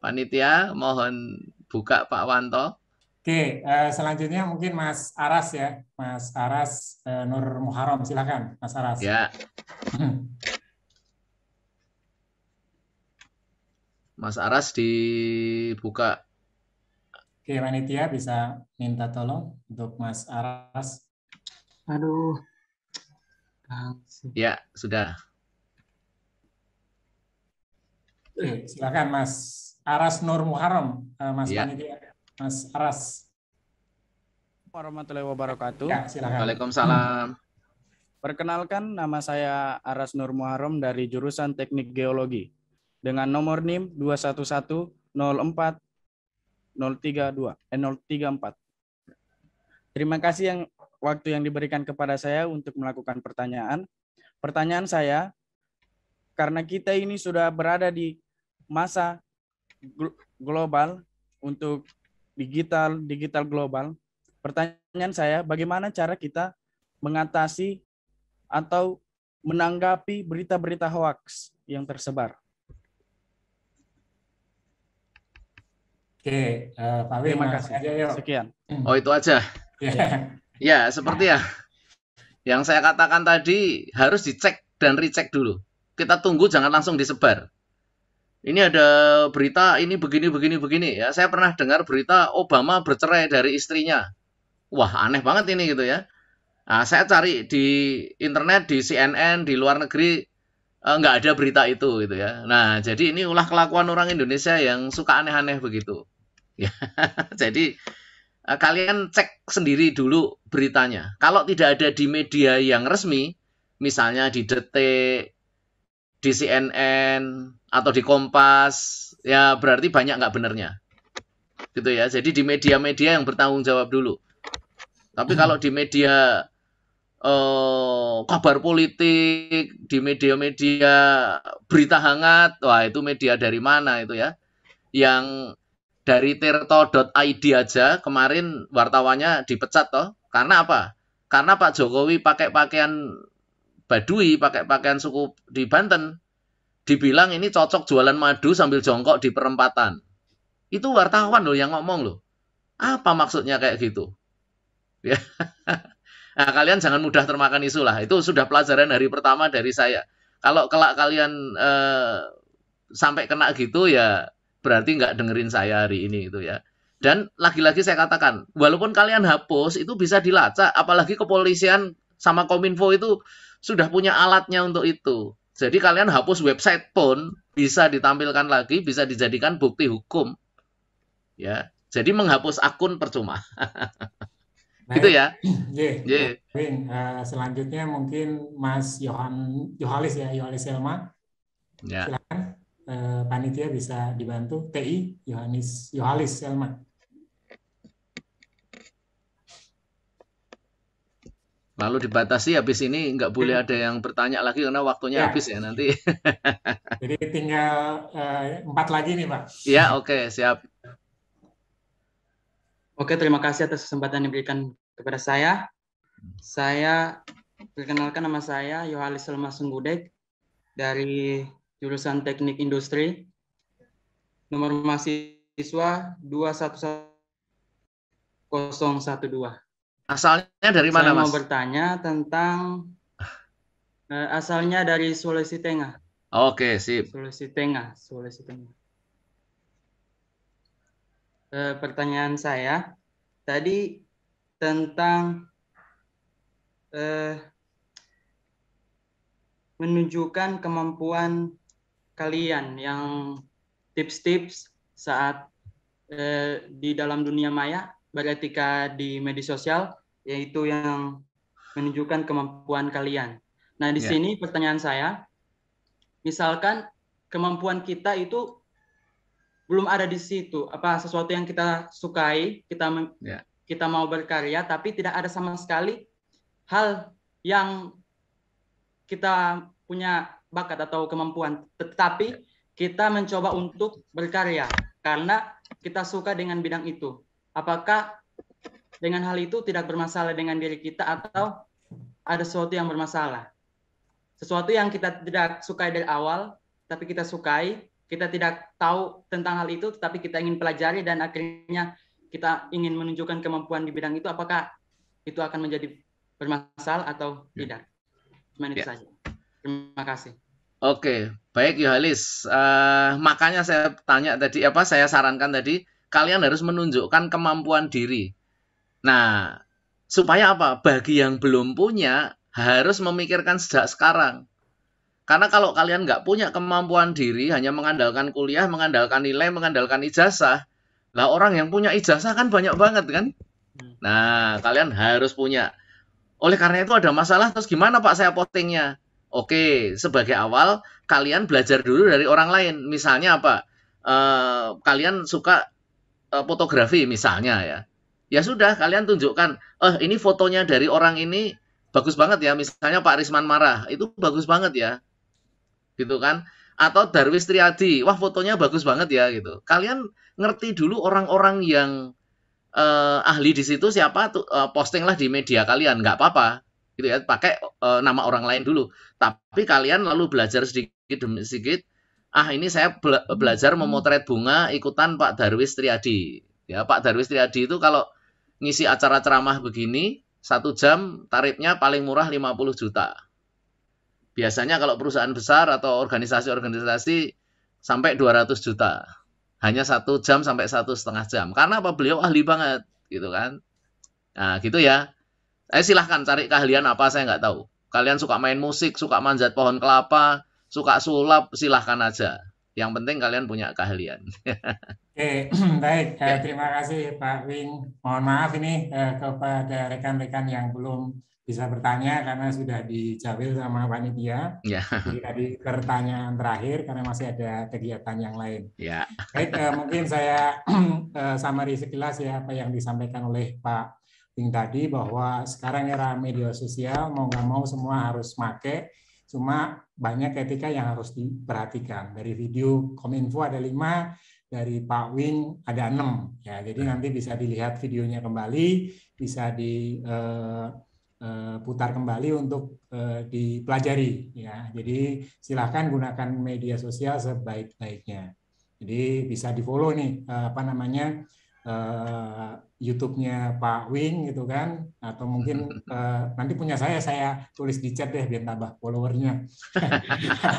Panitia mohon buka Pak Wanto. Oke, eh, selanjutnya mungkin Mas Aras ya, Mas Aras eh, Nur Muharram, silakan Mas Aras. Ya. Hmm. Mas Aras dibuka. Oke, panitia bisa minta tolong untuk Mas Aras. Aduh. Ya, sudah. silakan Mas Aras Nur Muharram, eh, Mas ya. Panitia. Mas Aras. Warahmatullahi wabarakatuh. Ya, Waalaikumsalam. Perkenalkan, nama saya Aras Nur Muharram dari jurusan Teknik Geologi dengan nomor NIM 21104032 eh 034. Terima kasih yang waktu yang diberikan kepada saya untuk melakukan pertanyaan. Pertanyaan saya karena kita ini sudah berada di masa global untuk digital digital global. Pertanyaan saya, bagaimana cara kita mengatasi atau menanggapi berita-berita hoax yang tersebar? Oke, uh, Pak terima kasih. Sekian. Hmm. Oh itu aja. Yeah. ya, seperti ya yang saya katakan tadi harus dicek dan recheck dulu. Kita tunggu jangan langsung disebar ini ada berita ini begini begini begini ya saya pernah dengar berita Obama bercerai dari istrinya wah aneh banget ini gitu ya nah, saya cari di internet di CNN di luar negeri eh, nggak ada berita itu gitu ya nah jadi ini ulah kelakuan orang Indonesia yang suka aneh-aneh begitu ya jadi eh, kalian cek sendiri dulu beritanya kalau tidak ada di media yang resmi misalnya di detik di CNN atau di Kompas ya berarti banyak nggak benernya gitu ya jadi di media-media yang bertanggung jawab dulu tapi kalau di media eh, kabar politik di media-media berita hangat wah itu media dari mana itu ya yang dari tirto.id aja kemarin wartawannya dipecat toh karena apa karena Pak Jokowi pakai pakaian Badui pakai pakaian suku di Banten dibilang ini cocok jualan madu sambil jongkok di perempatan. Itu wartawan loh yang ngomong loh. Apa maksudnya kayak gitu? Ya. Nah, kalian jangan mudah termakan isu lah. Itu sudah pelajaran hari pertama dari saya. Kalau kelak kalian eh, sampai kena gitu ya berarti nggak dengerin saya hari ini itu ya. Dan lagi-lagi saya katakan, walaupun kalian hapus itu bisa dilacak, apalagi kepolisian sama kominfo itu sudah punya alatnya untuk itu. Jadi kalian hapus website pun bisa ditampilkan lagi, bisa dijadikan bukti hukum. Ya. Jadi menghapus akun percuma. Nah, gitu ya. Yeah. Yeah. Win, uh, selanjutnya mungkin Mas Yohanes Yohalis ya, Yohalis Selma. Ya. Silakan uh, panitia bisa dibantu TI Yohanis Yohalis Selma. Lalu dibatasi habis ini nggak boleh hmm. ada yang bertanya lagi karena waktunya ya. habis ya nanti. Jadi tinggal eh, empat lagi nih Pak. Iya oke okay, siap. Oke terima kasih atas kesempatan yang diberikan kepada saya. Saya perkenalkan nama saya Yohanes Selma Sunggudek dari jurusan Teknik Industri. Nomor mahasiswa 211012. Asalnya dari mana, Saya Mas? Saya mau bertanya tentang uh, asalnya dari Sulawesi Tengah. Oke, okay, sip. Sulawesi Tengah, Sulawesi Tengah. Uh, pertanyaan saya tadi tentang uh, menunjukkan kemampuan kalian yang tips-tips saat eh, di dalam dunia maya beretika di media sosial yaitu yang menunjukkan kemampuan kalian. Nah, di yeah. sini pertanyaan saya, misalkan kemampuan kita itu belum ada di situ, apa sesuatu yang kita sukai, kita yeah. kita mau berkarya tapi tidak ada sama sekali hal yang kita punya bakat atau kemampuan, tetapi ya. kita mencoba untuk berkarya karena kita suka dengan bidang itu apakah dengan hal itu tidak bermasalah dengan diri kita atau ada sesuatu yang bermasalah? Sesuatu yang kita tidak sukai dari awal, tapi kita sukai, kita tidak tahu tentang hal itu, tetapi kita ingin pelajari dan akhirnya kita ingin menunjukkan kemampuan di bidang itu, apakah itu akan menjadi bermasalah atau ya. tidak? Manis itu ya. saja. Terima kasih. Oke, baik Yohalis. Uh, makanya saya tanya tadi apa saya sarankan tadi kalian harus menunjukkan kemampuan diri. Nah, supaya apa? Bagi yang belum punya harus memikirkan sejak sekarang. Karena kalau kalian nggak punya kemampuan diri, hanya mengandalkan kuliah, mengandalkan nilai, mengandalkan ijazah, lah orang yang punya ijazah kan banyak banget kan? Hmm. Nah, kalian harus punya. Oleh karena itu ada masalah, terus gimana Pak saya postingnya? Oke, sebagai awal kalian belajar dulu dari orang lain. Misalnya apa? Uh, kalian suka Eh, fotografi misalnya ya. Ya sudah kalian tunjukkan, eh ini fotonya dari orang ini bagus banget ya, misalnya Pak Risman Marah, itu bagus banget ya. Gitu kan? Atau Darwis Triadi, wah fotonya bagus banget ya gitu. Kalian ngerti dulu orang-orang yang eh, ahli di situ siapa tuh eh, postinglah di media kalian, nggak apa-apa gitu ya pakai eh, nama orang lain dulu tapi kalian lalu belajar sedikit demi sedikit ah ini saya bela hmm. belajar memotret bunga ikutan Pak Darwis Triadi. Ya, Pak Darwis Triadi itu kalau ngisi acara ceramah begini, satu jam tarifnya paling murah 50 juta. Biasanya kalau perusahaan besar atau organisasi-organisasi sampai 200 juta. Hanya satu jam sampai satu setengah jam. Karena apa? Beliau ahli banget, gitu kan. Nah, gitu ya. Eh, silahkan cari keahlian apa, saya nggak tahu. Kalian suka main musik, suka manjat pohon kelapa, suka sulap silahkan aja. Yang penting kalian punya keahlian. Oke, baik. Eh, terima kasih Pak Wing. Mohon maaf ini eh, kepada rekan-rekan yang belum bisa bertanya karena sudah dijawab sama panitia. Ya. Jadi tadi pertanyaan terakhir karena masih ada kegiatan yang lain. Ya. Baik, eh, mungkin saya eh, di sekilas ya apa yang disampaikan oleh Pak Wing tadi bahwa sekarang era media sosial mau nggak mau semua harus make Cuma banyak etika yang harus diperhatikan. Dari video Kominfo ada lima, dari Pak Wing ada enam. Ya, jadi ya. nanti bisa dilihat videonya kembali, bisa diputar eh, eh, kembali untuk eh, dipelajari. Ya, jadi silahkan gunakan media sosial sebaik-baiknya. Jadi bisa di follow nih apa namanya Eh, YouTube-nya Pak Wing gitu kan atau mungkin uh, nanti punya saya saya tulis di chat deh biar tambah followernya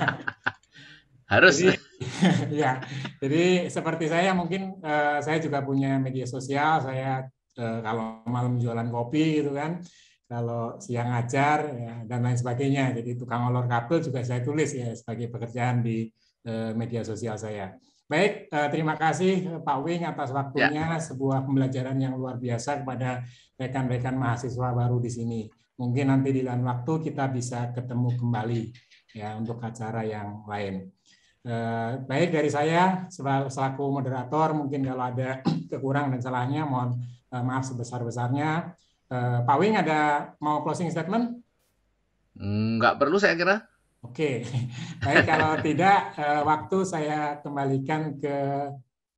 harus jadi, ya jadi seperti saya mungkin uh, saya juga punya media sosial saya uh, kalau malam jualan kopi gitu kan kalau siang ngajar ya, dan lain sebagainya jadi tukang olor kabel juga saya tulis ya sebagai pekerjaan di uh, media sosial saya Baik, eh, terima kasih eh, Pak Wing atas ya. waktunya. Ya. Sebuah pembelajaran yang luar biasa kepada rekan-rekan mahasiswa baru di sini. Mungkin nanti di lain waktu kita bisa ketemu kembali ya untuk acara yang lain. Eh, baik dari saya selaku moderator, mungkin kalau ada kekurangan dan salahnya mohon maaf sebesar-besarnya. Pak Wing ada mau closing statement? Hmm, nggak perlu saya kira. Oke, baik kalau tidak eh, waktu saya kembalikan ke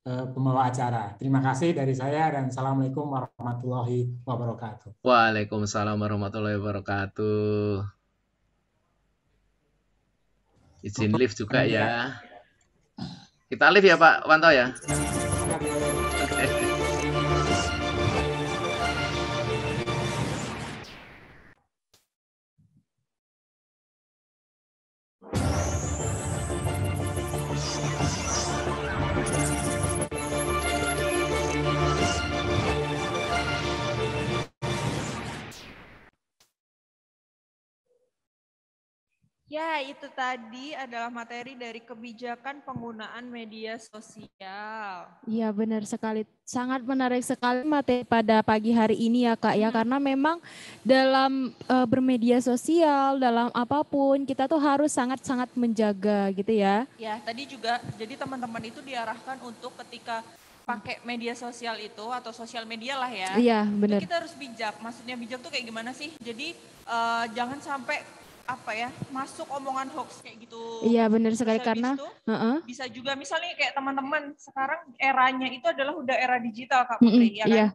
eh, pembawa acara. Terima kasih dari saya dan assalamualaikum warahmatullahi wabarakatuh. Waalaikumsalam warahmatullahi wabarakatuh. Izin lift juga ya. Kita lift ya Pak Wanto ya. Ya, itu tadi adalah materi dari kebijakan penggunaan media sosial. Iya, benar sekali. Sangat menarik sekali materi pada pagi hari ini ya, Kak. Ya, hmm. karena memang dalam e, bermedia sosial, dalam apapun, kita tuh harus sangat-sangat menjaga gitu ya. Ya, tadi juga jadi teman-teman itu diarahkan untuk ketika pakai media sosial itu atau sosial media lah ya. Iya benar. Kita harus bijak. Maksudnya bijak tuh kayak gimana sih? Jadi uh, jangan sampai apa ya masuk omongan hoax kayak gitu. Iya benar sekali bisa, karena itu, uh -uh. bisa juga misalnya kayak teman-teman sekarang eranya itu adalah udah era digital kak Putri mm -hmm, ya iya. kan. Iya.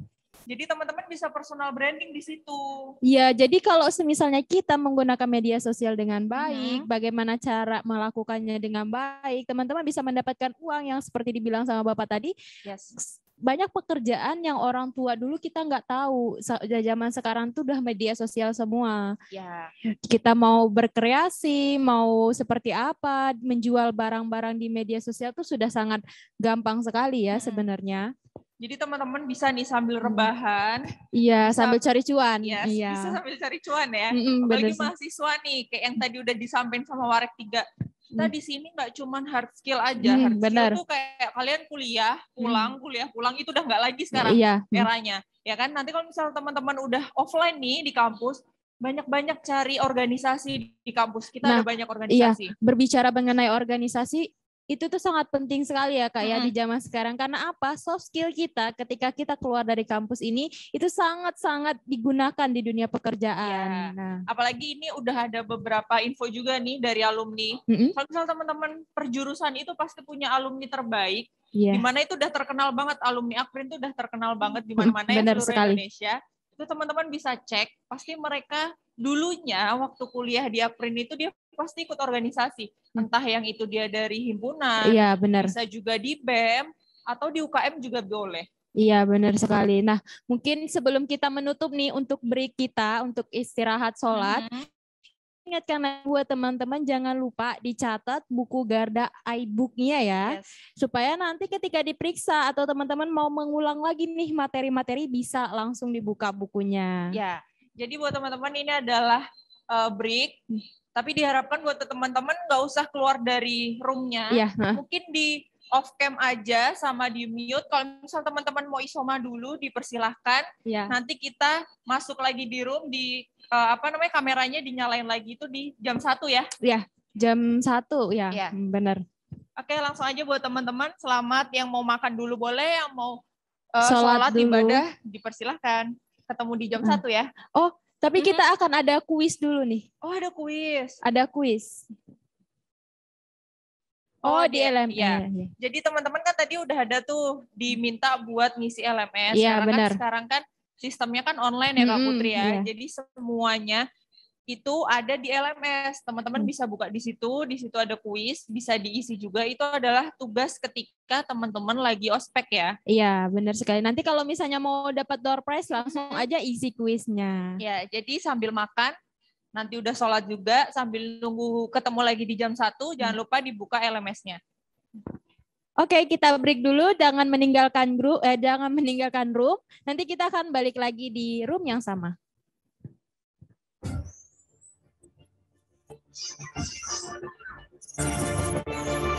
Jadi teman-teman bisa personal branding di situ. Iya, jadi kalau semisalnya kita menggunakan media sosial dengan baik, hmm. bagaimana cara melakukannya dengan baik, teman-teman bisa mendapatkan uang yang seperti dibilang sama Bapak tadi. Yes banyak pekerjaan yang orang tua dulu kita nggak tahu zaman sekarang tuh udah media sosial semua ya. kita mau berkreasi mau seperti apa menjual barang-barang di media sosial tuh sudah sangat gampang sekali ya hmm. sebenarnya jadi teman-teman bisa nih sambil mm. rebahan. Iya, sambil, sambil cari cuan. Yes, iya. Bisa sambil cari cuan ya. Mm -mm, mahasiswa nih, kayak yang tadi udah disampaikan sama Warek tiga kita hmm. di sini nggak cuman hard skill aja hmm, hard skill bener. tuh kayak kalian kuliah hmm. pulang hmm. kuliah pulang itu udah nggak lagi sekarang iya. eranya ya kan nanti kalau misalnya teman-teman udah offline nih di kampus banyak-banyak cari organisasi di kampus kita nah, ada banyak iya. organisasi iya, berbicara mengenai organisasi itu tuh sangat penting sekali ya kak ya -hmm. di zaman sekarang karena apa soft skill kita ketika kita keluar dari kampus ini itu sangat sangat digunakan di dunia pekerjaan. Ya. Nah. Apalagi ini udah ada beberapa info juga nih dari alumni. -hmm. Kalau misal teman-teman perjurusan itu pasti punya alumni terbaik. Iya. di mana itu udah terkenal banget alumni Akprin itu udah terkenal banget di mana-mana di ya seluruh sekali. Indonesia. Itu teman-teman bisa cek pasti mereka dulunya waktu kuliah dia print itu dia pasti ikut organisasi. Hmm. Entah yang itu dia dari himpunan, iya, benar. bisa juga di BEM, atau di UKM juga boleh. Iya benar sekali. Nah mungkin sebelum kita menutup nih untuk break kita untuk istirahat sholat, hmm ingatkan buat teman-teman jangan lupa dicatat buku Garda iBook-nya ya. Yes. Supaya nanti ketika diperiksa atau teman-teman mau mengulang lagi nih materi-materi bisa langsung dibuka bukunya. Ya, jadi buat teman-teman ini adalah uh, break. Tapi diharapkan buat teman-teman nggak usah keluar dari roomnya. Iya, nah. Mungkin di off cam aja sama di mute. Kalau misal teman-teman mau isoma dulu dipersilahkan. Ya. Nanti kita masuk lagi di room di uh, apa namanya kameranya dinyalain lagi itu di jam satu ya. Iya, jam satu ya. ya. Hmm, Benar. Oke, langsung aja buat teman-teman selamat yang mau makan dulu boleh, yang mau uh, sholat, sholat ibadah dipersilahkan ketemu di jam ah. satu ya. Oh, tapi kita hmm. akan ada kuis dulu nih. Oh, ada kuis. Ada kuis. Oh, oh di LMS. Ya. Iya, iya. Jadi teman-teman kan tadi udah ada tuh diminta buat ngisi LMS. Iya, kan- benar. Kan sekarang kan sistemnya kan online ya Kak Putri ya. iya. Jadi semuanya itu ada di LMS. Teman-teman hmm. bisa buka di situ, di situ ada kuis, bisa diisi juga. Itu adalah tugas ketika teman-teman lagi ospek ya. Iya, benar sekali. Nanti kalau misalnya mau dapat door prize langsung hmm. aja isi kuisnya. Ya, jadi sambil makan nanti udah sholat juga sambil nunggu ketemu lagi di jam 1 hmm. jangan lupa dibuka LMS-nya. Oke, kita break dulu jangan meninggalkan grup eh jangan meninggalkan room. Nanti kita akan balik lagi di room yang sama. Thank you.